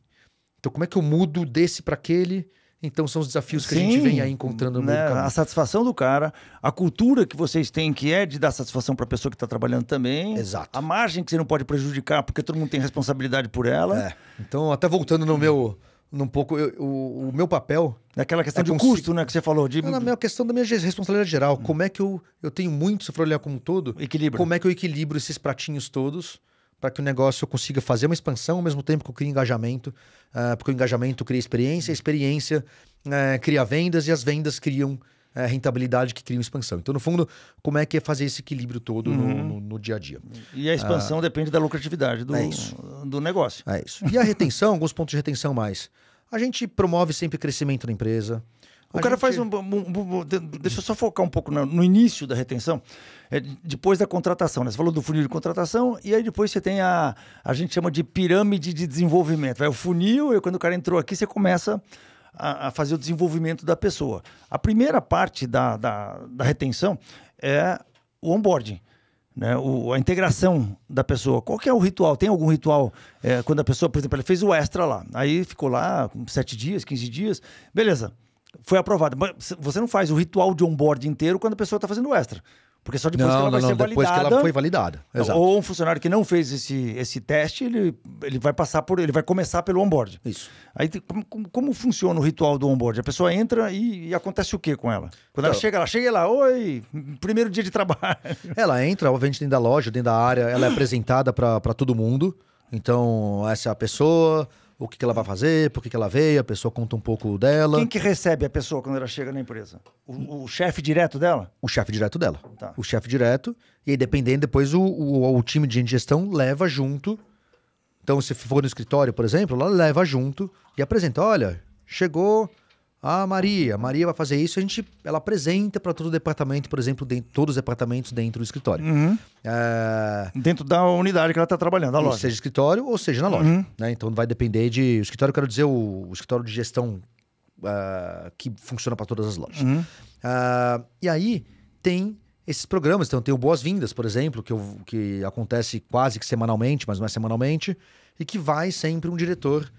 Então como é que eu mudo desse para aquele? Então são os desafios que Sim, a gente vem aí encontrando no né, A satisfação do cara, a cultura que vocês têm, que é de dar satisfação para a pessoa que está trabalhando também. Exato. A margem que você não pode prejudicar, porque todo mundo tem responsabilidade por ela. É. Então, até voltando no meu num pouco eu, o, o, meu papel. Naquela questão é de custo, né? Que você falou. De... Não, na é minha questão da minha responsabilidade geral. Hum. Como é que eu. Eu tenho muito, se for olhar como um todo. Equilíbrio. Como é que eu equilibro esses pratinhos todos para que o negócio eu consiga fazer uma expansão ao mesmo tempo que eu crie engajamento? Uh, porque o engajamento cria experiência, a experiência uh, cria vendas e as vendas criam eh, rentabilidade que cria uma expansão. Então, no fundo, como é que é fazer esse equilíbrio todo uhum. no, no, no, dia a dia? E a expansão ah. depende da lucratividade do, é do negócio. É isso. E a retenção, alguns pontos de retenção mais. A gente promove sempre crescimento na empresa. O a cara gente... faz um, um, um, Deixa eu só focar um pouco no, no início da retenção, é, depois da contratação, né? Você falou do funil de contratação, e aí depois você tem a. A gente chama de pirâmide de desenvolvimento. Vai o funil, e quando o cara entrou aqui, você começa a, a fazer o desenvolvimento da pessoa. A primeira parte da, da, da retenção é o onboarding. Né? O, a integração da pessoa. Qual que é o ritual? Tem algum ritual é, quando a pessoa, por exemplo, ela fez o extra lá, aí ficou lá sete dias, 15 dias, beleza, foi aprovado. Mas você não faz o ritual de onboard inteiro quando a pessoa está fazendo o extra. Porque só depois não, que ela não, vai não, ser depois validada. Depois que ela foi validada. Então, Exato. Ou um funcionário que não fez esse, esse teste, ele, ele vai passar por. ele vai começar pelo onboard. Isso. Aí como, como funciona o ritual do onboard? A pessoa entra e, e acontece o que com ela? Quando então, ela chega, ela chega lá, oi, primeiro dia de trabalho. Ela entra, obviamente, dentro da loja, dentro da área, ela é apresentada para todo mundo. Então, essa é a pessoa o que, que ela vai fazer, por que, que ela veio, a pessoa conta um pouco dela. Quem que recebe a pessoa quando ela chega na empresa? O, o chefe direto dela? O chefe direto dela. Tá. O chefe direto. E aí, dependendo, depois o, o, o time de gestão leva junto. Então, se for no escritório, por exemplo, ela leva junto e apresenta: olha, chegou ah, Maria, Maria vai fazer isso. A gente, ela apresenta para todo o departamento, por exemplo, dentro, todos os departamentos dentro do escritório. Uhum. É... Dentro da unidade que ela está trabalhando, da loja. Ou seja escritório, ou seja na loja. Uhum. Né? Então vai depender de. O escritório, quero dizer, o, o escritório de gestão uh, que funciona para todas as lojas. Uhum. Uh, e aí tem esses programas. Então tem o Boas-Vindas, por exemplo, que, eu, que acontece quase que semanalmente, mas não é semanalmente, e que vai sempre um diretor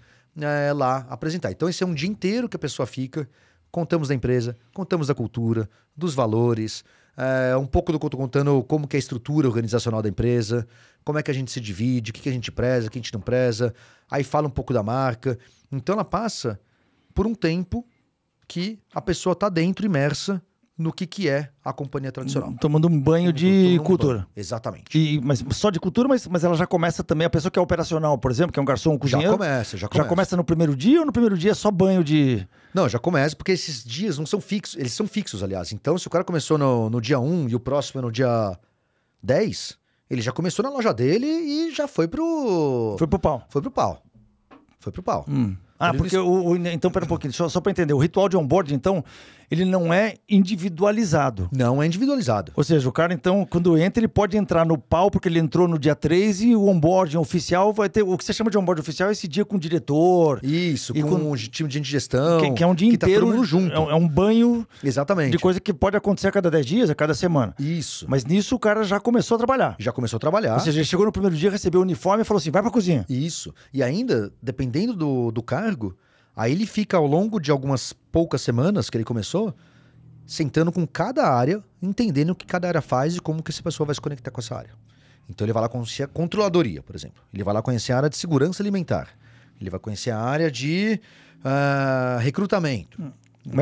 é, lá apresentar. Então, esse é um dia inteiro que a pessoa fica. Contamos da empresa, contamos da cultura, dos valores, é, um pouco do que eu tô contando, como que é a estrutura organizacional da empresa, como é que a gente se divide, o que, que a gente preza, o que a gente não preza. Aí fala um pouco da marca. Então, ela passa por um tempo que a pessoa está dentro, imersa, no que, que é a companhia tradicional. Tomando um banho de cultura. Banho. Exatamente. E, mas só de cultura, mas, mas ela já começa também. A pessoa que é operacional, por exemplo, que é um garçom, um cozinheiro. Já começa, já começa. Já começa no primeiro dia ou no primeiro dia é só banho de. Não, já começa, porque esses dias não são fixos. Eles são fixos, aliás. Então, se o cara começou no, no dia 1 e o próximo é no dia 10, ele já começou na loja dele e já foi pro. Foi pro pau. Foi pro pau. Foi pro pau. Hum. Ah, porque o, o, Então, pera um pouquinho, só, só para entender. O ritual de onboarding, então, ele não é individualizado. Não é individualizado. Ou seja, o cara, então, quando entra, ele pode entrar no pau, porque ele entrou no dia 3 e o onboarding oficial vai ter. O que você chama de onboarding oficial é esse dia com o diretor. Isso, com, com o time de gestão. Que, que é um dia tá inteiro. Tá junto. É, é, um banho. Exatamente. De coisa que pode acontecer a cada 10 dias, a cada semana. Isso. Mas nisso o cara já começou a trabalhar. Já começou a trabalhar. Ou seja, ele chegou no primeiro dia, recebeu o uniforme e falou assim: vai pra cozinha. Isso. E ainda, dependendo do, do cargo Aí ele fica ao longo de algumas poucas semanas que ele começou, sentando com cada área, entendendo o que cada área faz e como que essa pessoa vai se conectar com essa área. Então ele vai lá conhecer a controladoria, por exemplo. Ele vai lá conhecer a área de segurança alimentar. Ele vai conhecer a área de uh, recrutamento. Hum.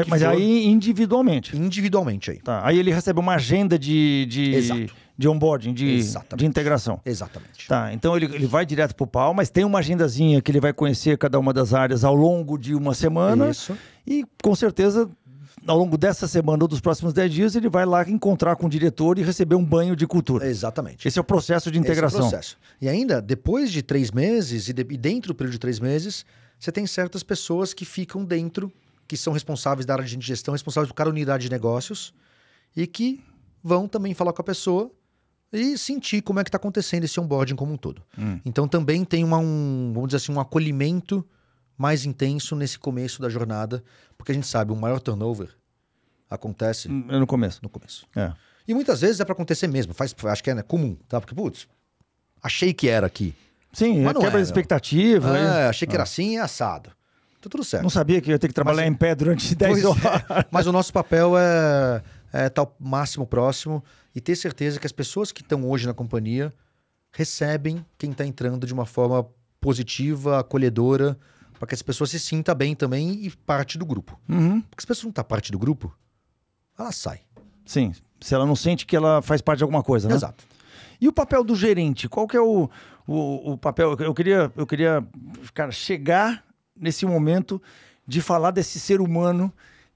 Mas, aí individualmente. Individualmente aí. Tá. Aí ele recebe uma agenda de. de... Exato de onboarding, de, de integração. Exatamente. Tá, então ele, ele vai direto para o pau, mas tem uma agendazinha que ele vai conhecer cada uma das áreas ao longo de uma semana. Isso. E com certeza ao longo dessa semana ou dos próximos 10 dias, ele vai lá encontrar com o diretor e receber um banho de cultura. Exatamente. Esse é o processo de integração. Esse é o processo. E ainda, depois de três meses, e, de, e dentro do período de três meses, você tem certas pessoas que ficam dentro, que são responsáveis da área de gestão, responsáveis por cada unidade de negócios, e que vão também falar com a pessoa e sentir como é que está acontecendo esse onboarding como um todo. Hum. Então também tem uma, um, vamos dizer assim, um acolhimento mais intenso nesse começo da jornada, porque a gente sabe, o maior turnover acontece... Hum, é no começo. No começo. É. E muitas vezes é para acontecer mesmo, faz, acho que é né, comum, tá? Porque, putz, achei que era aqui. Sim, mas não quebra era. de expectativa. Ah, é, aí... achei que era ah. assim e é assado. Então tudo certo. Não sabia que ia ter que trabalhar mas, em pé durante 10 é. horas. É. Mas o nosso papel é estar tá o máximo próximo, e ter certeza que as pessoas que estão hoje na companhia recebem quem está entrando de uma forma positiva, acolhedora, para que as pessoas se sinta bem também e parte do grupo. Uhum. Porque se a pessoa não está parte do grupo, ela sai. Sim, se ela não sente que ela faz parte de alguma coisa, né? Exato. E o papel do gerente? Qual que é o, o, o papel? Eu queria, eu queria, cara, chegar nesse momento de falar desse ser humano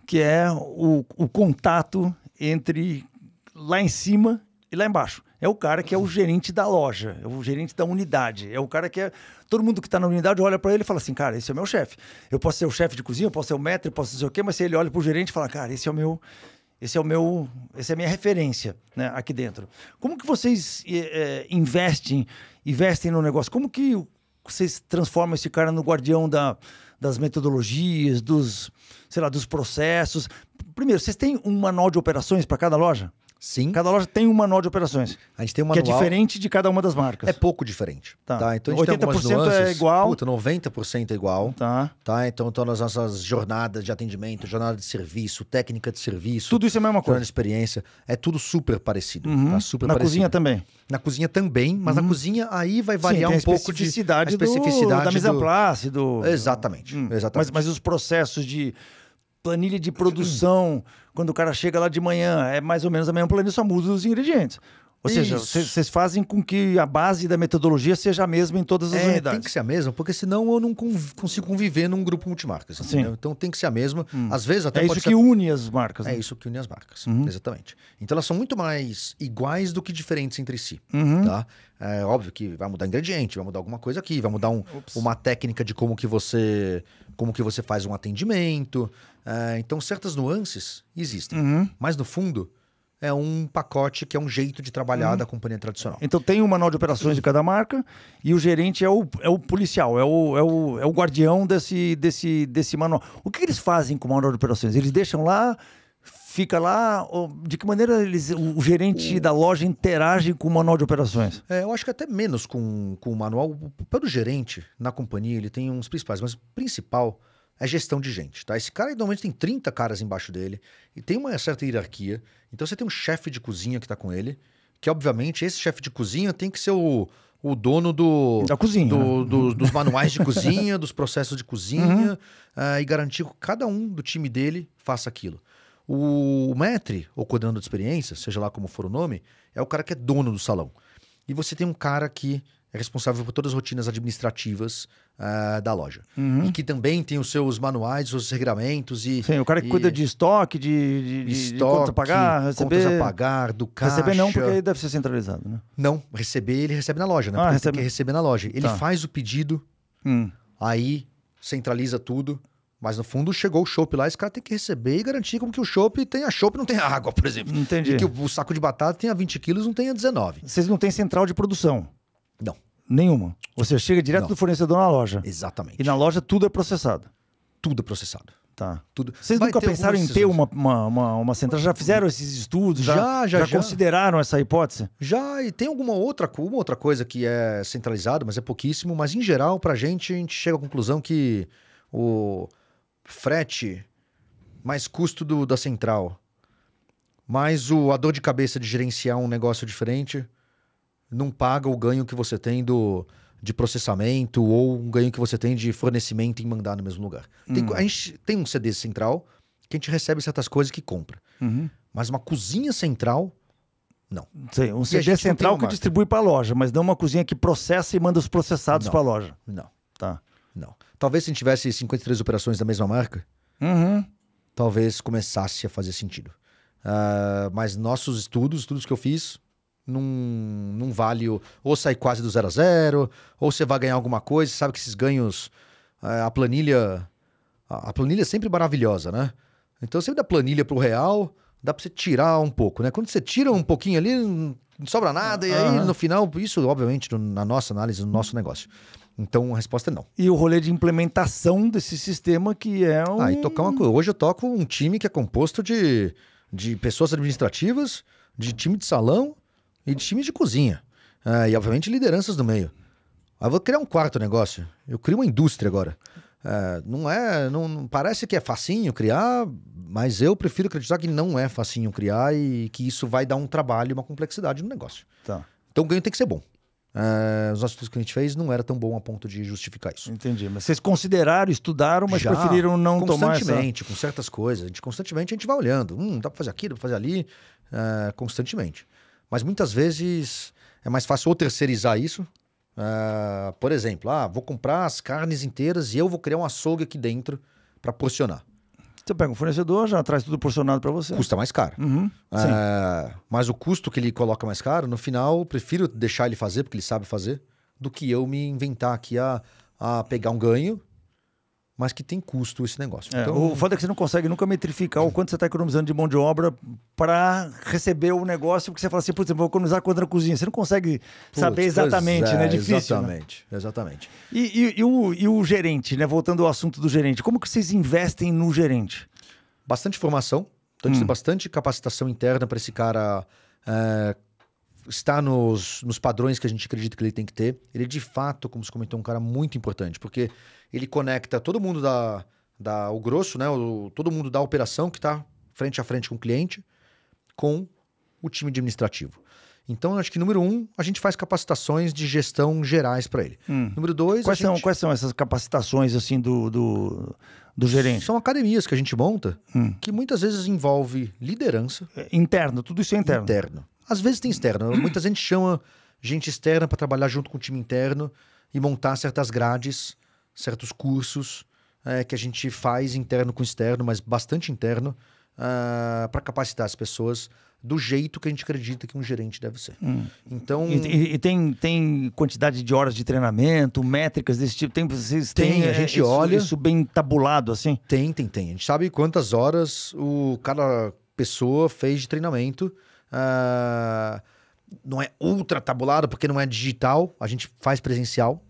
que é o, o contato entre lá em cima e lá embaixo. É o cara que é o gerente da loja, é o gerente da unidade, é o cara que é. Todo mundo que está na unidade olha para ele e fala assim: cara, esse é o meu chefe. Eu posso ser o chefe de cozinha, eu posso ser o metro, eu posso ser o quê, mas se ele olha para o gerente e fala: cara, esse é o meu. Esse é o meu, essa é a minha referência, né, aqui dentro. Como que vocês é, investem, investem no negócio? Como que vocês transformam esse cara no guardião da, das metodologias, dos, sei lá, dos processos? Primeiro, vocês têm um manual de operações para cada loja? Sim. Cada loja tem um manual de operações. A gente tem um manual. Que é diferente de cada uma das marcas. É pouco diferente. Tá. tá? Então a gente 80% tem é nuances, é igual. Puta, 90% é igual. Tá. tá. Então, então as nossas jornadas de atendimento, jornada de serviço, técnica de serviço. Tudo isso é a mesma coisa. experiência. É tudo super parecido. Uhum. Tá? Super Na parecido. cozinha também. Na cozinha também, mas uhum. na cozinha aí vai variar Sim, um pouco de. A especificidade do, da mise en place. Do... Exatamente. Hum. Exatamente. Mas, mas os processos de planilha de produção, quando o cara chega lá de manhã, é mais ou menos a mesma planilha, só muda os ingredientes. Ou seja, vocês fazem com que a base da metodologia seja a mesma em todas as é, unidades. Tem que ser a mesma, porque senão eu não conv consigo conviver num grupo multimarcas. Assim, né? Então tem que ser a mesma. Hum. Às vezes até é isso que une as marcas. É né? isso que une as marcas, uhum. exatamente. Então elas são muito mais iguais do que diferentes entre si. Uhum. Tá? É óbvio que vai mudar ingrediente, vai mudar alguma coisa aqui, vai mudar um, uma técnica de como que você como que você faz um atendimento. É, então certas nuances existem, uhum. mas no fundo é um pacote que é um jeito de trabalhar uhum. da companhia tradicional. Então tem um manual de operações de cada marca e o gerente é o, é o policial, é o, é, o, é o guardião desse, desse, desse manual. O que, que eles fazem com o manual de operações? Eles deixam lá, fica lá? de que maneira eles, o gerente o... da loja interage com o manual de operações? É, eu acho que até menos com, com o manual. Pelo gerente na companhia, ele tem uns principais, mas o principal é gestão de gente, tá? Esse cara normalmente tem 30 caras embaixo dele e tem uma certa hierarquia. Então você tem um chefe de cozinha que tá com ele, que obviamente esse chefe de cozinha tem que ser o, o dono do da cozinha, do, né? do, dos manuais de cozinha, dos processos de cozinha uhum. uh, e garantir que cada um do time dele faça aquilo. O, o ou coordenador de experiência, seja lá como for o nome, é o cara que é dono do salão. E você tem um cara que é responsável por todas as rotinas administrativas uh, da loja. Uhum. E que também tem os seus manuais, os regramentos e. Sim, o cara que e... cuida de estoque, de, de, estoque, de contas a pagar, receber. Contas a pagar, do caixa. Receber não, porque aí deve ser centralizado, né? Não, receber ele recebe na loja, né? Ah, porque ah, recebe... tem que receber na loja. Ele tá. faz o pedido, hum. aí centraliza tudo. Mas no fundo chegou o chopp lá, esse cara tem que receber e garantir como que o chopp tenha a e não tenha água, por exemplo. Entendi. E que o, o saco de batata tenha 20 quilos, não tenha 19. Vocês não têm central de produção. Nenhuma. Você chega direto Não. do fornecedor na loja. Exatamente. E na loja tudo é processado. Tudo é processado. Tá. Tudo. Vocês Vai nunca pensaram em ter uma, uma, uma, uma, central? Já fizeram esses estudos? Já, já, já, já, já. consideraram essa hipótese? Já, e tem alguma outra, uma outra coisa que é centralizada, mas é pouquíssimo. Mas em geral, pra gente, a gente chega à conclusão que o frete mais custo do, da central, mais o, a dor de cabeça de gerenciar um negócio diferente não paga o ganho que você tem do, de processamento ou um ganho que você tem de fornecimento em mandar no mesmo lugar. Hum. a gente tem um CD central que a gente recebe certas coisas que compra. Uhum. Mas uma cozinha central, não. Sim, um CD central que distribui para a loja, mas não uma cozinha que processa e manda os processados para a loja. Não. Tá. Não. Talvez se a gente tivesse 53 operações da mesma marca, uhum. talvez começasse a fazer sentido. Uh, mas nossos estudos, estudos que eu fiz, num, num vale ou sai quase do zero a zero, ou você vai ganhar alguma coisa, sabe que esses ganhos, é, a planilha, a, planilha é sempre maravilhosa, né? Então sempre da planilha pro real, dá para você tirar um pouco, né? Quando você tira um pouquinho ali, não sobra nada, e aí no final, isso obviamente na nossa análise, no nosso negócio. Então a resposta é não. E o rolê de implementação desse sistema que é um. Ah, e tocar uma coisa. Hoje eu toco um time que é composto de, de pessoas administrativas, de time de salão e de times de cozinha. É, e, obviamente, lideranças do meio. Aí ah, eu vou criar um quarto negócio. Eu crio uma indústria agora. Ah, é, não é. Não, parece que é facinho criar, mas eu prefiro acreditar que não é facinho criar e que isso vai dar um trabalho e uma complexidade no negócio. Tá. Então o ganho tem que ser bom. É, os nossos que a gente fez não era tão bom a ponto de justificar isso. Entendi. Mas vocês consideraram, estudaram, mas Já, preferiram não tomar Constantemente, com certas coisas. A gente, constantemente a gente vai olhando. Hum, dá pra fazer aqui, dá pra fazer ali. É, constantemente. Mas muitas vezes é mais fácil ou terceirizar isso. Uh, por exemplo, ah, vou comprar as carnes inteiras e eu vou criar um açougue aqui dentro para porcionar. Você pega um fornecedor, já traz tudo porcionado para você. Custa mais caro. Uhum, uh, mas o custo que ele coloca mais caro, no final, prefiro deixar ele fazer, porque ele sabe fazer, do que eu me inventar aqui a, a pegar um ganho mas que tem custo esse negócio. É, então, o foda é que você não consegue nunca metrificar o quanto você está economizando de mão de obra para receber o negócio, porque você fala assim, por exemplo vou economizar quanto na cozinha. Você não consegue saber exatamente, é, né? É difícil. Né? Exatamente, né? exatamente. E, e, e, o, e o gerente, né? Voltando ao assunto do gerente, como que vocês investem no gerente? Bastante formação, então hum. bastante capacitação interna para esse cara. É, está nos, nos padrões que a gente acredita que ele tem que ter. Ele é, de fato, como se comentou, um cara muito importante, porque ele conecta todo mundo da, da o grosso, né? O, todo mundo da operação que está frente a frente com o cliente, com o time administrativo. Então, acho que número um, a gente faz capacitações de gestão gerais para ele. Hum. Número dois, quais, são, quais são essas capacitações assim do, do, do gerente? São academias que a gente monta, hum. que muitas vezes envolve liderança. É, interno, tudo isso é interno. Interno. Às vezes tem externo. Muita gente chama gente externa para trabalhar junto com o time interno e montar certas grades, certos cursos é, que a gente faz interno com externo, mas bastante interno, uh, ah, para capacitar as pessoas do jeito que a gente acredita que um gerente deve ser. Hum. Então e, e, e, tem, tem quantidade de horas de treinamento, métricas desse tipo. Tem vocês tem, tem a é, gente é, olha isso, isso bem tabulado assim. Tem tem tem. A gente sabe quantas horas o cada pessoa fez de treinamento Uh, não é ultra tabulado porque não é digital. A gente faz presencial,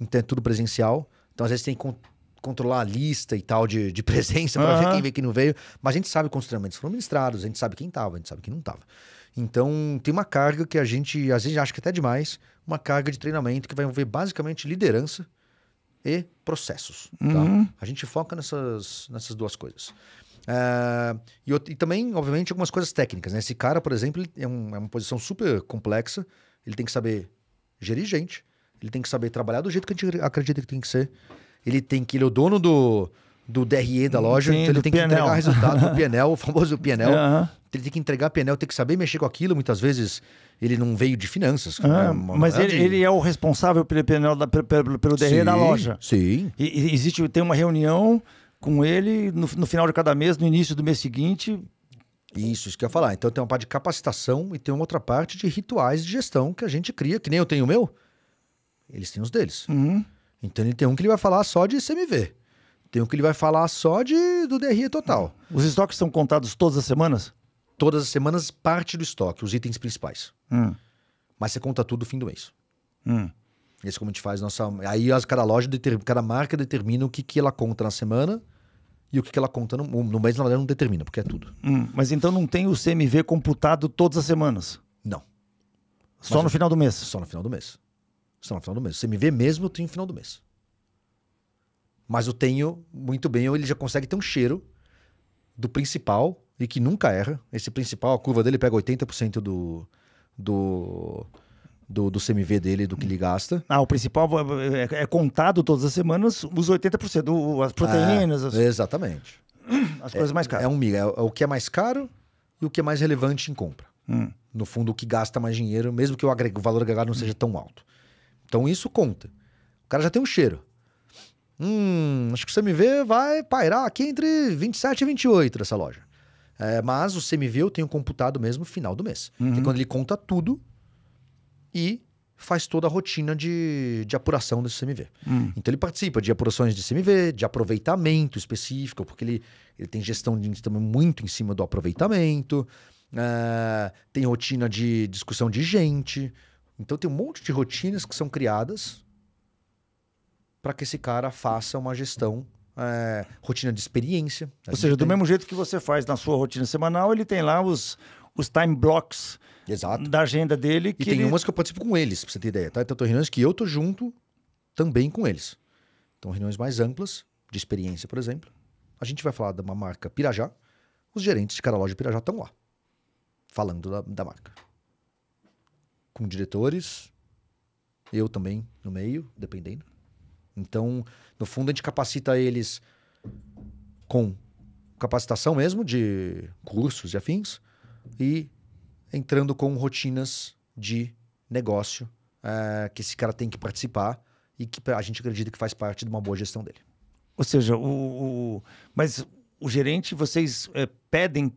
então é tudo presencial. Então às vezes tem que con controlar a lista e tal de, de presença para uhum. ver quem veio e quem não veio. Mas a gente sabe quando os treinamentos foram ministrados, a gente sabe quem tava, a gente sabe quem não tava. Então tem uma carga que a gente às vezes acha que é até demais, uma carga de treinamento que vai envolver basicamente liderança e processos. Tá? Uhum. Tá? A gente foca nessas, nessas duas coisas. Uh, e, e, também, obviamente, algumas coisas técnicas. Né? Esse cara, por exemplo, é, um, é, uma posição super complexa. Ele tem que saber gerir gente. Ele tem que saber trabalhar do jeito que a gente acredita que tem que ser. Ele tem que. Ele é o dono do, do DRE da hum, loja. Então sim, então ele tem que entregar resultado do PNL, o famoso PNL. Uhum. Ele tem que entregar PNL, tem que saber mexer com aquilo. Muitas vezes ele não veio de finanças. É ah, mas ele, de... ele, é o responsável pelo PNL, da, pelo, pelo DRE sim, da loja. Sim. E, existe, tem uma reunião com ele no, no final de cada mês, no início do mês seguinte, isso, isso que eu ia falar. Então tem uma parte de capacitação e tem uma outra parte de rituais de gestão que a gente cria, que nem eu tenho o meu. Eles têm os deles. Uhum. Então ele tem um que ele vai falar só de CMV. Tem um que ele vai falar só de do DRE total. Uhum. Os estoques são contados todas as semanas? Todas as semanas, parte do estoque, os itens principais. Uhum. Mas você conta tudo no fim do mês. Hum. Esse é como a gente faz nossa. Aí as, cada loja, determ... cada marca determina o que, que ela conta na semana e o que, que ela conta no, no mês, na verdade, não determina, porque é tudo. Hum, mas então não tem o CMV computado todas as semanas? Não. Só mas, no final do mês? Só no final do mês. Só no final do mês. O CMV mesmo eu tenho no final do mês. Mas eu tenho muito bem, ele já consegue ter um cheiro do principal e que nunca erra. Esse principal, a curva dele pega 80% do, do, do, do CMV dele, do que ele gasta. Ah, o principal é, é, é contado todas as semanas os 80%, o, as proteínas. É, as... Exatamente. As coisas é, mais caras. É um miga, é, é, o que é mais caro e o que é mais relevante em compra. Hum. No fundo, o que gasta mais dinheiro, mesmo que o, agreg o valor agregado não seja tão alto. Então isso conta. O cara já tem um cheiro. Hum, acho que o CMV vai pairar aqui entre 27 e 28 dessa loja. É, mas o CMV eu tenho computado mesmo no final do mês. Uhum. Que é quando ele conta tudo e faz toda a rotina de, de apuração do CMV. Hum. Então ele participa de apurações de CMV, de aproveitamento específico, porque ele, ele tem gestão de, também muito em cima do aproveitamento, uh, tem rotina de discussão de gente. Então tem um monte de rotinas que são criadas para que esse cara faça uma gestão é, rotina de experiência. Ou seja, do mesmo jeito que você faz na sua rotina semanal, ele tem lá os, os time blocks Exato. da agenda dele. Que e tem ele... umas que eu participo com eles, pra você ter ideia. Tá? Então, tem reuniões que eu tô junto também com eles. Então, reuniões mais amplas, de experiência, por exemplo. A gente vai falar de uma marca Pirajá. Os gerentes de cada loja Pirajá estão lá, falando da, da marca. Com diretores, eu também no meio, dependendo. Então, no fundo, a gente capacita eles com capacitação mesmo de cursos e afins e entrando com rotinas de negócio eh, que esse cara tem que participar e que a gente acredita que faz parte de uma boa gestão dele. Ou seja, o, o mas o gerente, vocês é, pedem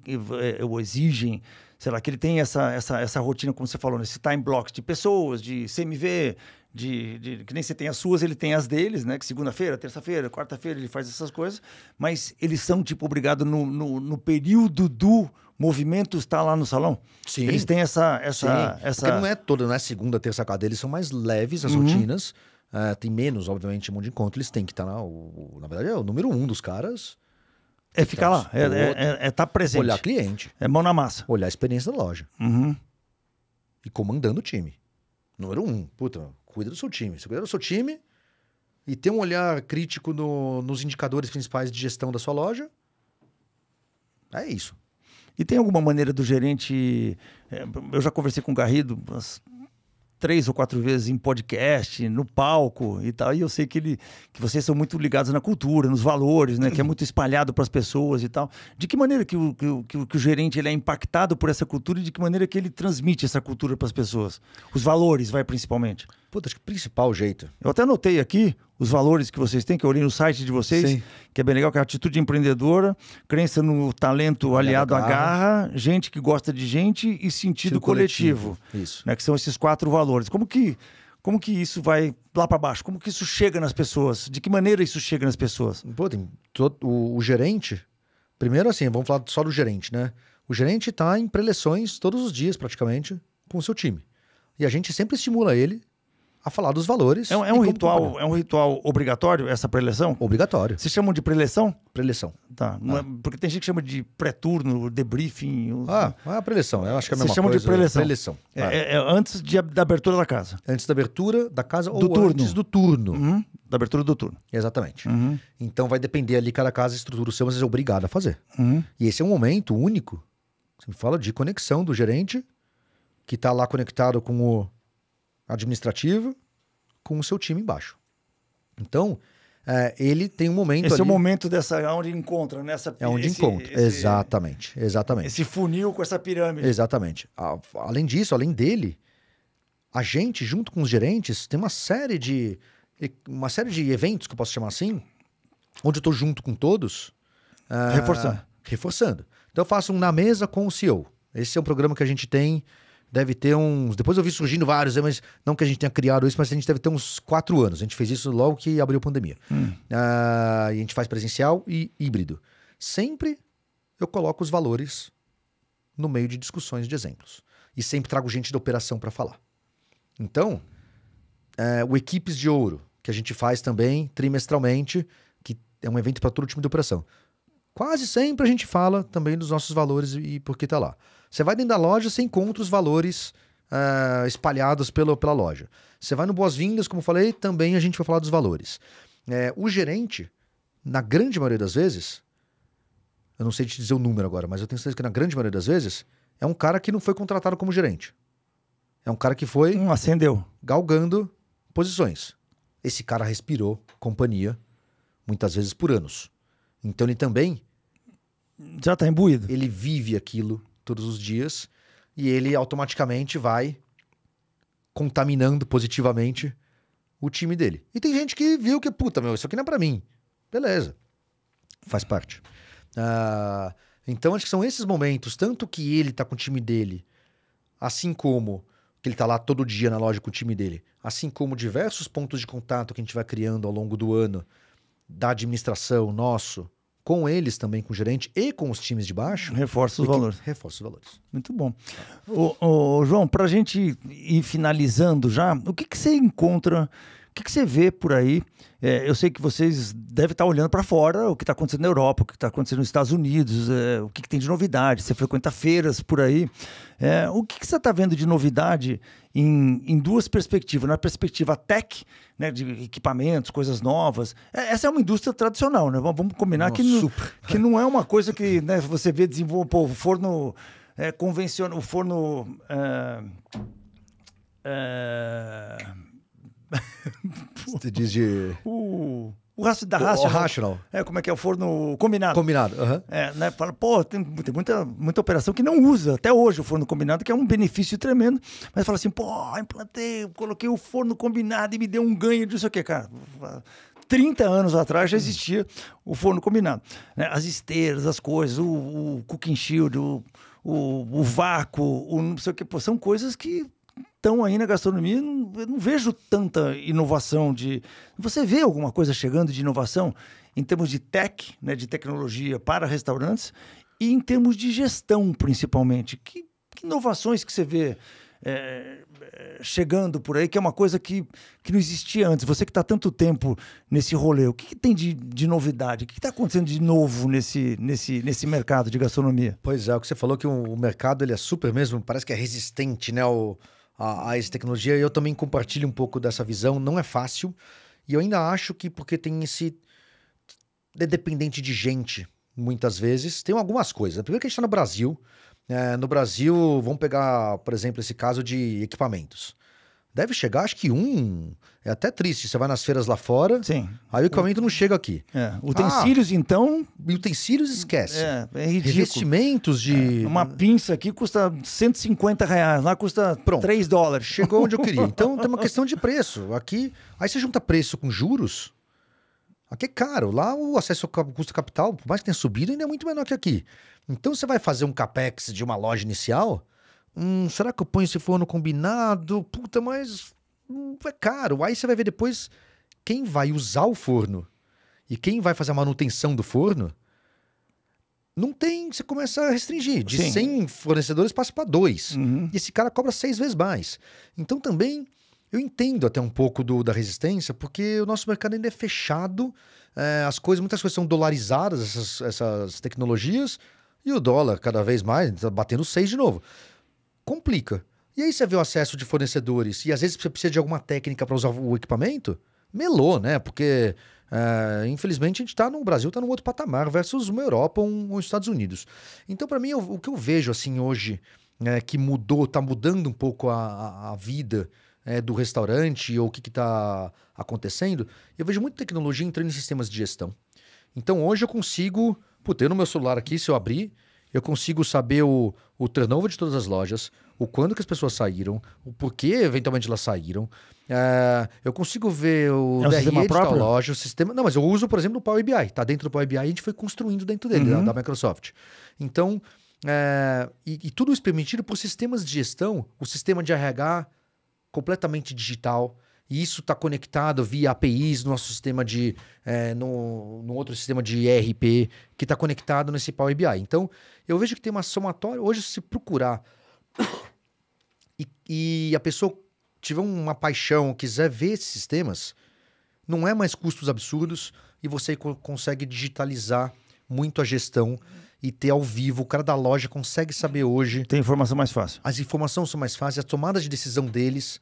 é, ou exigem, sei lá, que ele tenha essa, essa, essa rotina, como você falou, nesse né? time blocks de pessoas, de CMV, de, de, que nem você tem as suas, ele tem as deles, né? Que segunda-feira, terça-feira, quarta-feira ele faz essas coisas, mas eles são, tipo, obrigados no, no, no período do movimento está lá no salão. Sim. Eles têm essa. essa, Sim. essa... Porque não é toda, não é segunda, terça, quarta. Eles são mais leves as uhum. rotinas. Uh, tem menos, obviamente, mão de encontro. Eles têm que estar lá. na. O, na verdade, é o número um dos caras. É ficar lá, é estar é, é, é tá presente. Olhar cliente. É mão na massa. Olhar a experiência da loja. Uhum. E comandando o time. Número um. Puta, cuida do seu time. Você cuida do seu time e ter um olhar crítico no, nos indicadores principais de gestão da sua loja. É isso. E tem alguma maneira do gerente. Eh, eu já conversei com o Garrido umas três ou quatro vezes em podcast, no palco e tal. E eu sei que, ele, que vocês são muito ligados na cultura, nos valores, né? Que é muito espalhado para as pessoas e tal. De que maneira que o, que, o, que o gerente ele é impactado por essa cultura e de que maneira que ele transmite essa cultura para as pessoas? Os valores, vai, principalmente. Puta, acho que o principal jeito. Eu até notei aqui os valores que vocês têm, que eu olhei no site de vocês, Sim. que é bem legal, que é a atitude empreendedora, crença no talento aliado à garra, gente que gosta de gente e sentido, sentido coletivo. coletivo. Isso. Né, que são esses quatro valores. Como que, como que isso vai lá para baixo? Como que isso chega nas pessoas? De que maneira isso chega nas pessoas? Pô, tem, todo, o, o gerente, primeiro assim, vamos falar só do gerente, né? O gerente está em preleções todos os dias, praticamente, com o seu time. E a gente sempre estimula ele a falar dos valores. É, é um ritual, é um ritual obrigatório essa preleção? Obrigatório. Vocês chamam de preleção? Preleção. Tá. Ah. Porque tem gente que chama de pré-turno, debriefing. Ou... Ah, é a preleção. Eu acho que é a mesma Vocês chamam de preleção. preleção. É, é, é, antes de, da abertura da casa. Antes da abertura da casa do ou turno. antes do turno. Uhum. Da abertura do turno. Exatamente. Uhum. Então vai depender ali, cada casa estrutura o seu, mas é obrigado a fazer. Uhum. E esse é um momento único, você me fala de conexão do gerente, que está lá conectado com o administrativa com o seu time embaixo. Então, é, ele tem um momento. Esse ali... é o momento dessa é onde encontra, né? é onde esse, encontra. Esse, exatamente, exatamente. Esse funil com essa pirâmide. Exatamente. além disso, além dele, a gente, junto com os gerentes, tem uma série de. uma série de eventos que eu posso chamar assim, onde eu estou junto com todos. Ah, reforçando. Reforçando. Então eu faço um na mesa com o CEO. Esse é um programa que a gente tem deve ter uns. Depois eu vi surgindo vários, né, mas não que a gente tenha criado isso, mas a gente deve ter uns quatro anos. A gente fez isso logo que abriu a pandemia. Hum. Uh, e a gente faz presencial e híbrido. Sempre eu coloco os valores no meio de discussões de exemplos. E sempre trago gente da operação para falar. Então, eh, o Equipes de Ouro, que a gente faz também trimestralmente, que é um evento para todo o time de operação. Quase sempre a gente fala também dos nossos valores e por que está lá. Você vai dentro da loja, você encontra os valores uh, espalhados pelo, pela loja. Você vai no Boas-Vindas, como falei, também a gente vai falar dos valores. É, o gerente, na grande maioria das vezes, eu não sei te dizer o número agora, mas eu tenho certeza que na grande maioria das vezes, é um cara que não foi contratado como gerente. É um cara que foi. Não hum, acendeu. Galgando posições. Esse cara respirou companhia, muitas vezes por anos. Então ele também. Já está imbuído. Ele vive aquilo, todos os dias e ele automaticamente vai contaminando positivamente o time dele. E tem gente que viu que, puta, meu, isso aqui não é pra mim. Beleza. Faz parte. Uh, então, acho que são esses momentos, tanto que ele tá com o time dele, assim como que ele tá lá todo dia na loja com o time dele, assim como diversos pontos de contato que a gente vai criando ao longo do ano, da administração, nosso, com eles também, com o gerente e com os times de baixo. Reforça os valores. Reforça os valores. Muito bom. Ô, ô, João, para a gente ir finalizando já, o que, que você encontra que, que você vê por aí? É, eu sei que vocês devem estar olhando para fora o que está acontecendo na Europa, o que está acontecendo nos Estados Unidos, é, o que, que, tem de novidade. Você frequenta feiras por aí. É, o que, que você está vendo de novidade em, em, duas perspectivas? Na perspectiva tech, né, de equipamentos, coisas novas. É, essa é uma indústria tradicional, né? Vamos combinar Nossa, que, não, que não é uma coisa que né, você vê desenvolver o forno é, convencional, o forno. É, você diz de. O. O da raça. O, né? rational. É, como é que é? O forno combinado. Combinado, uhum. É, né? Fala, pô, tem, tem, muita, muita operação que não usa até hoje o forno combinado, que é um benefício tremendo. Mas fala assim, pô, implantei, coloquei o forno combinado e me deu um ganho disso aqui, cara. 30 anos atrás já existia o forno combinado. Né? As esteiras, as coisas, o, o cooking shield, o, o, o vácuo, o não sei o que, pô, são coisas que estão aí na gastronomia, não, eu não vejo tanta inovação de. Você vê alguma coisa chegando de inovação em termos de tech, né, de tecnologia para restaurantes e em termos de gestão, principalmente. Que, que inovações que você vê é, é chegando por aí, que é uma coisa que, que não existia antes. Você que está tanto tempo nesse rolê, o que, que tem de, de novidade? O que está acontecendo de novo nesse, nesse, nesse mercado de gastronomia? Pois é, o que você falou que o mercado ele é super mesmo, parece que é resistente, né? O... Ao a, a essa tecnologia. Eu também compartilho um pouco dessa visão. Não é fácil. E eu ainda acho que porque tem esse. É dependente de gente, muitas vezes. Tem algumas coisas. Primeiro que a gente está no Brasil. É, no Brasil, vamos pegar, por exemplo, esse caso de equipamentos deve chegar, acho que um. É até triste. Você vai nas feiras lá fora, Sim. aí o equipamento o... não chega aqui. É. Utensílios, ah, então. Utensílios esquece. É, é ridículo. de. É. Uma pinça aqui custa 150 reais, lá custa Pronto. 3 dólares. Chegou onde eu queria. Então tem uma questão de preço. Aqui. Aí você junta preço com juros. Aqui é caro. Lá o acesso ao custo capital, por mais que tenha subido, ainda é muito menor que aqui. Então você vai fazer um capex de uma loja inicial Hum, será que eu ponho esse forno combinado? Puta, mas hum, é caro. Aí você vai ver depois quem vai usar o forno e quem vai fazer a manutenção do forno. Não tem. Você começa a restringir. De Sim. 100 fornecedores passa para dois. Uhum. E esse cara cobra seis vezes mais. Então também. Eu entendo até um pouco do, da resistência, porque o nosso mercado ainda é fechado, é, as coisas, muitas coisas são dolarizadas, essas, essas tecnologias, e o dólar cada vez mais está batendo 6 de novo complica. E aí você vê o acesso de fornecedores e às vezes você precisa de alguma técnica para usar o equipamento, melou, né? Porque é, infelizmente a gente está no Brasil, está num outro patamar versus uma Europa ou um, os Estados Unidos. Então, para mim, eu, o que eu vejo assim hoje é, que mudou, está mudando um pouco a, a vida é, do restaurante ou o que está acontecendo, eu vejo muita tecnologia entrando em sistemas de gestão. Então, hoje eu consigo, por ter no meu celular aqui, se eu abrir, eu consigo saber o, o turnover de todas as lojas, o quando que as pessoas saíram, o porquê eventualmente elas saíram. É, eu consigo ver o é um DRE de loja, o sistema... Não, mas eu uso, por exemplo, o Power BI. Tá dentro do Power BI, a gente foi construindo dentro dele, uhum. da, da Microsoft. Então, é, e, e, tudo isso permitido por sistemas de gestão, o sistema de RH completamente digital. E isso está conectado via APIs no nosso sistema de. É, no, no outro sistema de ERP que está conectado nesse Power BI. Então, eu vejo que tem uma somatória. Hoje, se procurar e, e a pessoa tiver uma paixão, quiser ver esses sistemas, não é mais custos absurdos e você co consegue digitalizar muito a gestão e ter ao vivo. O cara da loja consegue saber hoje. Tem informação mais fácil. As informações são mais fáceis, as tomadas de decisão deles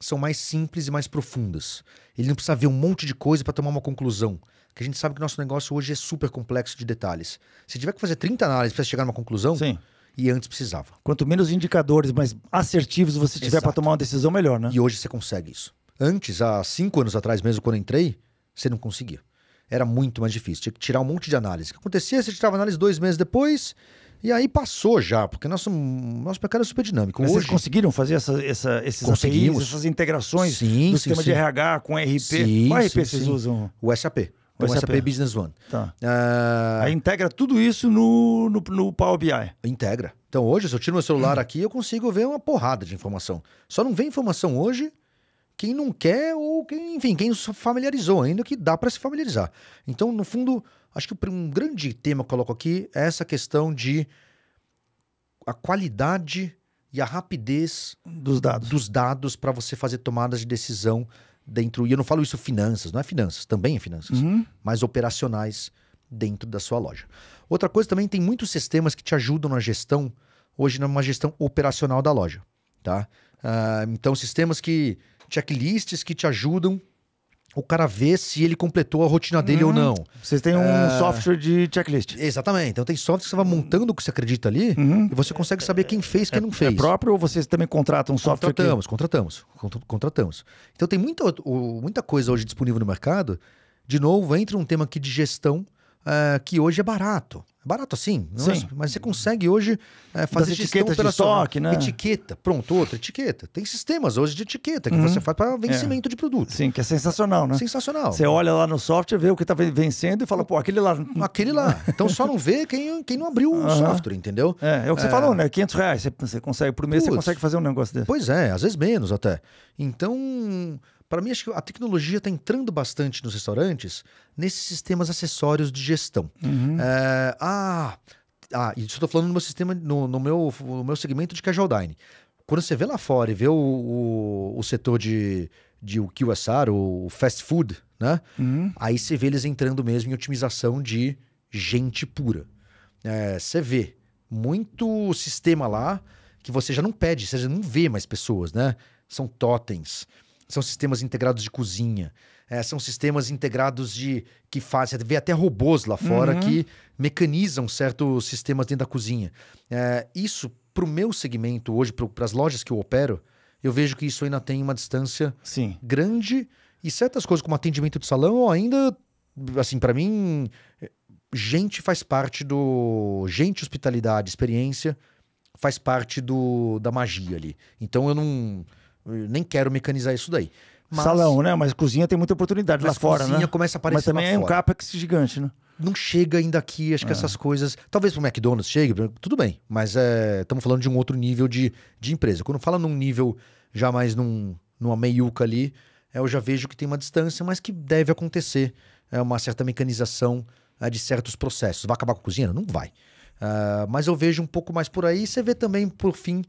são mais simples e mais profundas. Ele não precisa ver um monte de coisa para tomar uma conclusão. Que a gente sabe que nosso negócio hoje é super complexo de detalhes. Se tiver que fazer 30 análises para chegar a uma conclusão, Sim. e antes precisava. Quanto menos indicadores, mais assertivos você tiver para tomar uma decisão, melhor, né? E hoje você consegue isso. Antes, há cinco anos atrás, mesmo quando entrei, você não conseguia. Era muito mais difícil. Tinha que tirar um monte de análise. O que acontecia? Você tirava análise dois meses depois e aí passou já, porque nosso, nosso mercado é super dinâmico. Mas Hoje, vocês conseguiram fazer essa, essa, esses conseguimos. APIs, essas integrações sim, do sim, sistema sim. de RH com RP? Sim, Qual RP sim, vocês usam? O SAP. O, SAP. SAP. Business One. Tá. Uh... Aí integra tudo isso no, no, no Power BI. Integra. Então hoje, se eu tiro meu celular aqui, eu consigo ver uma porrada de informação. Só não vem informação hoje quem não quer ou quem, enfim, quem não se familiarizou ainda, que dá para se familiarizar. Então, no fundo, Acho que um grande tema que eu coloco aqui é essa questão de a qualidade e a rapidez dos dados, dos dados para você fazer tomadas de decisão dentro. E eu não falo isso finanças, não é finanças, também é finanças, uhum. mas operacionais dentro da sua loja. Outra coisa também tem muitos sistemas que te ajudam na gestão hoje numa gestão operacional da loja, tá? Uh, então sistemas que checklists que te ajudam o cara vê se ele completou a rotina dele ou uhum. não. Vocês têm um é... software de checklist. Exatamente. Então tem software que você vai uhum. montando o que você acredita ali uhum. e você consegue saber quem fez, quem é, não é fez. É próprio ou vocês também contratam software? Contratamos, que... contratamos, contratamos. Então tem muita, muita coisa hoje disponível no mercado. De novo, entra um tema aqui de gestão é, que hoje é barato. É barato assim, é, mas você consegue hoje é, fazer das de estoque, né? Etiqueta, pronto, outra etiqueta. Tem sistemas hoje de etiqueta que uhum. você faz para é. vencimento é. de produto. Sim, que é sensacional, né? Sensacional. Você olha lá no software, vê o que está vencendo e fala, pô, aquele lá. Aquele lá. então só não vê quem, quem não abriu uhum. o software, entendeu? É, é o que você falou, né? 500 reais você, você consegue, por mês você consegue fazer um negócio desse. Pois é, às vezes menos até. Então, para mim, acho que a tecnologia está entrando bastante nos restaurantes nesses sistemas acessórios de gestão. Uhum. É, ah, ah, isso estou falando no meu sistema, no, no, meu, no meu segmento de casual dining. Quando você vê lá fora e vê o, o, o setor de, de o QSR, o fast food, né? Uhum. Aí você vê eles entrando mesmo em otimização de gente pura. É, você vê muito sistema lá que você já não pede, você já não vê mais pessoas, né? São totens são sistemas integrados de cozinha, é, são sistemas integrados de que fazem, você vê até robôs lá fora uhum. que mecanizam certos sistemas dentro da cozinha. É, isso, para o meu segmento hoje, para as lojas que eu opero, eu vejo que isso ainda tem uma distância Sim. grande e certas coisas como atendimento de salão ainda, assim, para mim, gente faz parte do... gente, hospitalidade, experiência, faz parte do, da magia ali. Então eu não eu nem quero mecanizar isso daí. Mas... Salão, né? Mas cozinha tem muita oportunidade Mas lá fora, né? cozinha começa a aparecer Mas também lá é um capa capex gigante, né? não chega ainda aqui, acho que é. essas coisas. Talvez pro McDonald's chegue, tudo bem, mas estamos é, falando de um outro nível de, de empresa. Quando fala num nível já mais num, numa meiuca ali, é, eu já vejo que tem uma distância, mas que deve acontecer é, uma certa mecanização é, de certos processos. Vai acabar com a cozinha? Não vai. Ah, mas eu vejo um pouco mais por aí. E você vê também, por fim,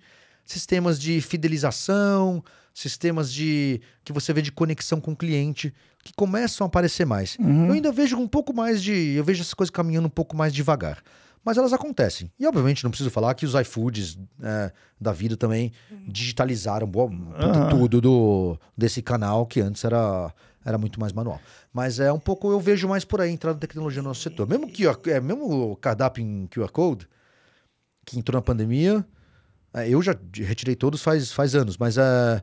sistemas de fidelização, sistemas de que você vê de conexão com o cliente, que começam a aparecer mais. Uhum. Eu ainda vejo um pouco mais de. Eu vejo essas coisas caminhando um pouco mais devagar. Mas elas acontecem. E, obviamente, não preciso falar que os iFoods é, da vida também digitalizaram bom, uhum. Ah. tudo do, desse canal que antes era, era muito mais manual. Mas é um pouco, eu vejo mais por aí entrar na tecnologia no nosso setor. Mesmo, QR, é, mesmo o cardápio em QR Code, que entrou na pandemia, é, eu já retirei todos faz, faz anos, mas uh,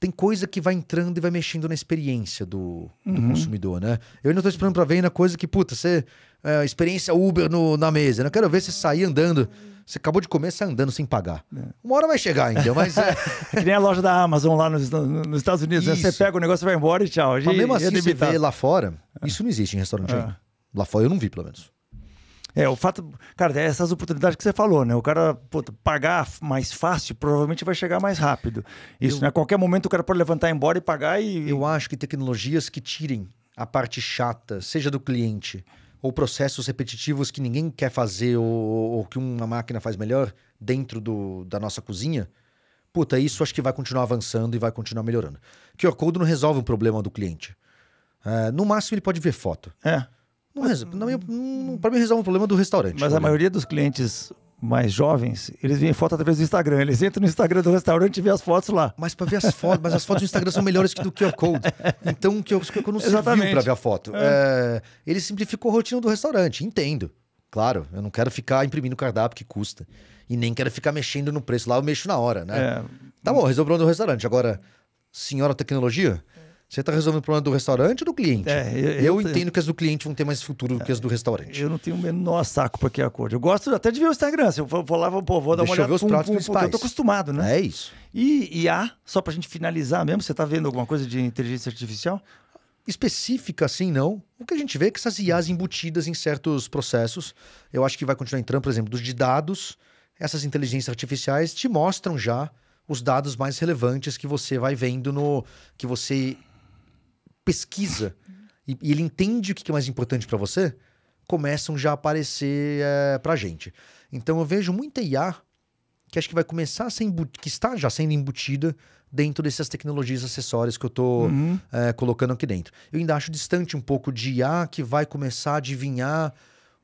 tem coisa que vai entrando e vai mexendo na experiência do, do uhum. consumidor, né? Eu ainda estou esperando para ver na coisa que, puta, você. É, experiência Uber no, na mesa. Eu quero ver você sair andando. Você acabou de comer, sai andando sem pagar. É. Uma hora vai chegar ainda, mas. É... que nem a loja da Amazon lá nos, nos Estados Unidos. Né? Você pega o negócio, vai embora e tchau. Mas mesmo assim, se você vê lá fora, isso não existe em restaurante ainda. Lá fora eu não vi, pelo menos. É, o fato. Cara, é essas oportunidades que você falou, né? O cara puta, pagar mais fácil provavelmente vai chegar mais rápido. Isso, eu, né? A qualquer momento o cara pode levantar embora e pagar e. Eu acho que tecnologias que tirem a parte chata, seja do cliente ou processos repetitivos que ninguém quer fazer ou, ou que uma máquina faz melhor dentro do, da nossa cozinha, puta, isso acho que vai continuar avançando e vai continuar melhorando. QR Code não resolve um problema do cliente. É, no máximo ele pode ver foto. É. Não, não, não para mim resolve o problema do restaurante. Mas a maioria dos clientes mais jovens, eles veem foto através do Instagram. Eles entram no Instagram do restaurante e vê as fotos lá. Mas para ver as fotos, mas as fotos do Instagram são melhores que do QR Code. Então o QR Code não serviu para ver a foto. É. É, ele simplificou a rotina do restaurante, entendo. Claro, eu não quero ficar imprimindo cardápio que custa. E nem quero ficar mexendo no preço lá, eu mexo na hora, né? É. Tá bom, resolveu do restaurante. Agora, senhora tecnologia, você está resolvendo o problema do restaurante ou do cliente? É, eu, eu, eu entendo que as do cliente vão ter mais futuro do que as do restaurante. Eu não tenho o menor saco para que acordo. Eu gosto até de ver o Instagram. Se eu vou lá, vou, pô, vou dar Deixa uma olhada. Deixa eu ver os pum, principais. Pum, eu tô acostumado, né? É isso. E, e só para a gente finalizar mesmo, você está vendo alguma coisa de inteligência artificial? específica assim, não. O que a gente vê é que essas IAs embutidas em certos processos, eu acho que vai continuar entrando, por exemplo, dos de dados, essas inteligências artificiais te mostram já os dados mais relevantes que você vai vendo no que você pesquisa e, e ele entende o que é mais importante para você, começam já a aparecer é, eh, para gente. Então eu vejo muita IA que acho que vai começar a ser embutida, que está já sendo embutida dentro dessas tecnologias acessórias que eu estou uhum. é, colocando aqui dentro. Eu ainda acho distante um pouco de IA que vai começar a adivinhar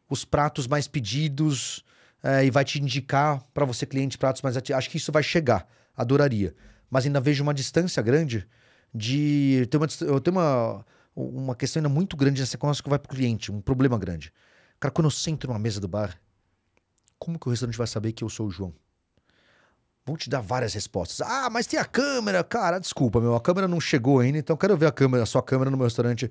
os pratos mais pedidos é, e vai te indicar para você cliente pratos mais ativos. Acho que isso vai chegar, adoraria. Mas ainda vejo uma distância grande de. Tem uma, eu tenho uma, uma questão ainda muito grande nessa conversa que vai pro cliente, um problema grande. Cara, quando eu sento numa mesa do bar, como que o restaurante vai saber que eu sou o João? Vão te dar várias respostas. Ah, mas tem a câmera. Cara, desculpa, meu. A câmera não chegou ainda, então eu quero ver a câmera, a sua câmera no meu restaurante.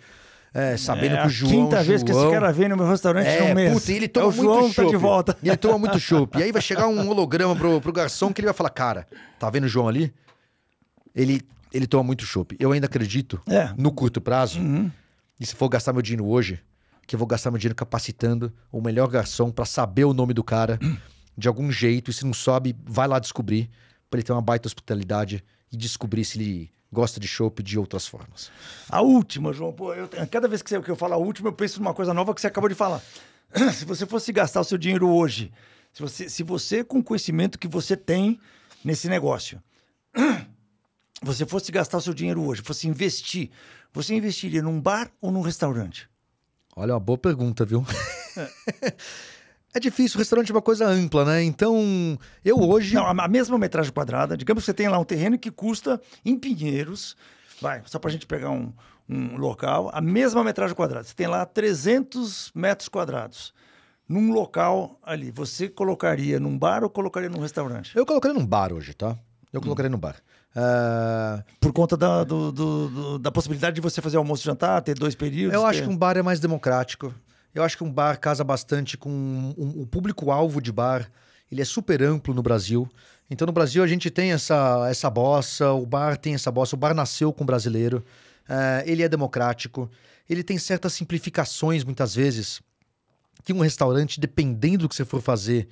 É, sabendo é, que o João. Quinta João, vez que esse cara vem no meu restaurante é, no mês. Puta, ele é toma é, o muito João chope. tá de volta. E ele toma muito chopp. E aí vai chegar um holograma pro, pro garçom que ele vai falar: Cara, tá vendo o João ali? Ele ele toma muito chope. Eu ainda acredito é. no curto prazo. Uhum. E se for gastar meu dinheiro hoje, que eu vou gastar meu dinheiro capacitando o melhor garçom para saber o nome do cara uhum. de algum jeito. E se não sobe, vai lá descobrir. Pra ele ter uma baita hospitalidade e descobrir se ele gosta de chope de outras formas. A última, João. Pô, eu, cada vez que, que eu falo a última, eu penso numa coisa nova que você acabou de falar. se você fosse gastar o seu dinheiro hoje, se você, se você com o conhecimento que você tem nesse negócio. você fosse gastar o seu dinheiro hoje, fosse investir, você investiria num bar ou num restaurante? Olha, uma boa pergunta, viu? É. difícil, o restaurante é uma coisa ampla, né? Então, eu hoje. Não, a mesma metragem quadrada, digamos que você tem lá um terreno que custa em Pinheiros, vai, só pra gente pegar um, um local, a mesma metragem quadrada, você tem lá 300 metros quadrados num local ali, você colocaria num bar ou colocaria num restaurante? Eu colocaria num bar hoje, tá? Eu colocaria hum. num bar. Uh, por conta da, do, do, do, da possibilidade de você fazer almoço e jantar, ter dois períodos? Eu ter... acho que um bar é mais democrático. Eu acho que um bar casa bastante com um, um, o público-alvo de bar. Ele é super amplo no Brasil. Então, no Brasil, a gente tem essa, essa bossa, o bar tem essa bossa. O bar nasceu com o brasileiro. Uh, ele é democrático. Ele tem certas simplificações, muitas vezes, que um restaurante, dependendo do que você for fazer,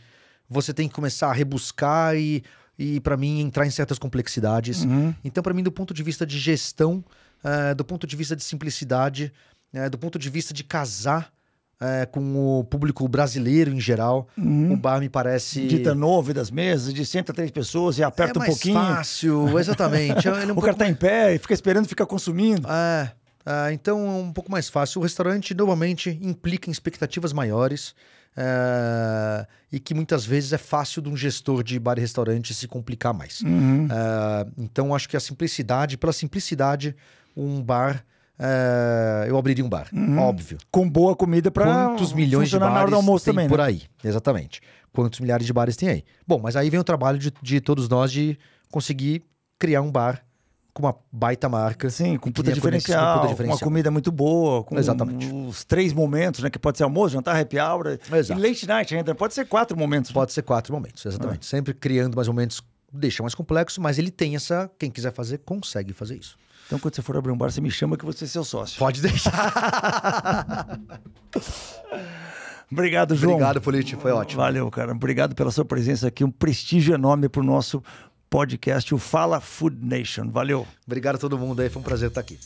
você tem que começar a rebuscar e e para mim entrar em certas complexidades. Uhum. Então, para mim, do ponto de vista de gestão, é, do ponto de vista de simplicidade, é, do ponto de vista de casar é, com o público brasileiro em geral. Uhum. O bar me parece. Dita nove das mesas, de 103 três pessoas e aperta é um pouquinho. É fácil, exatamente. É, um o cara tá em pé e fica esperando, fica consumindo. É, é, então é um pouco mais fácil. O restaurante normalmente implica em expectativas maiores. Eh, e que muitas vezes é fácil de um gestor de bar e restaurante se complicar mais. Uhum. Eh, então acho que a simplicidade, pela simplicidade, um bar. Uh, eu abriria um bar, uhum. óbvio. Com boa comida para quantos milhões de bares tem também, por né? aí, exatamente. Quantos milhares de bares tem aí? Bom, mas aí vem o trabalho de, de todos nós de conseguir criar um bar com uma baita marca. Sim, com é puta diferencial, puta diferencial. Uma comida muito boa, com Exatamente. os três momentos, né? Que pode ser almoço, jantar, happy hour. Exato. E late night ainda. Pode ser quatro momentos. Né? Pode ser quatro momentos, exatamente. Ah. Sempre criando mais momentos, deixa mais complexo, mas ele tem essa. Quem quiser fazer, consegue fazer isso. Então, quando você for abrir um bar, você me chama que você é seu sócio. Pode deixar. Obrigado, João. Obrigado, Político Foi ótimo. Valeu, cara. Obrigado pela sua presença aqui. Um prestígio enorme para o nosso podcast, o Fala Food Nation. Valeu. Obrigado a todo mundo aí, foi um prazer estar aqui.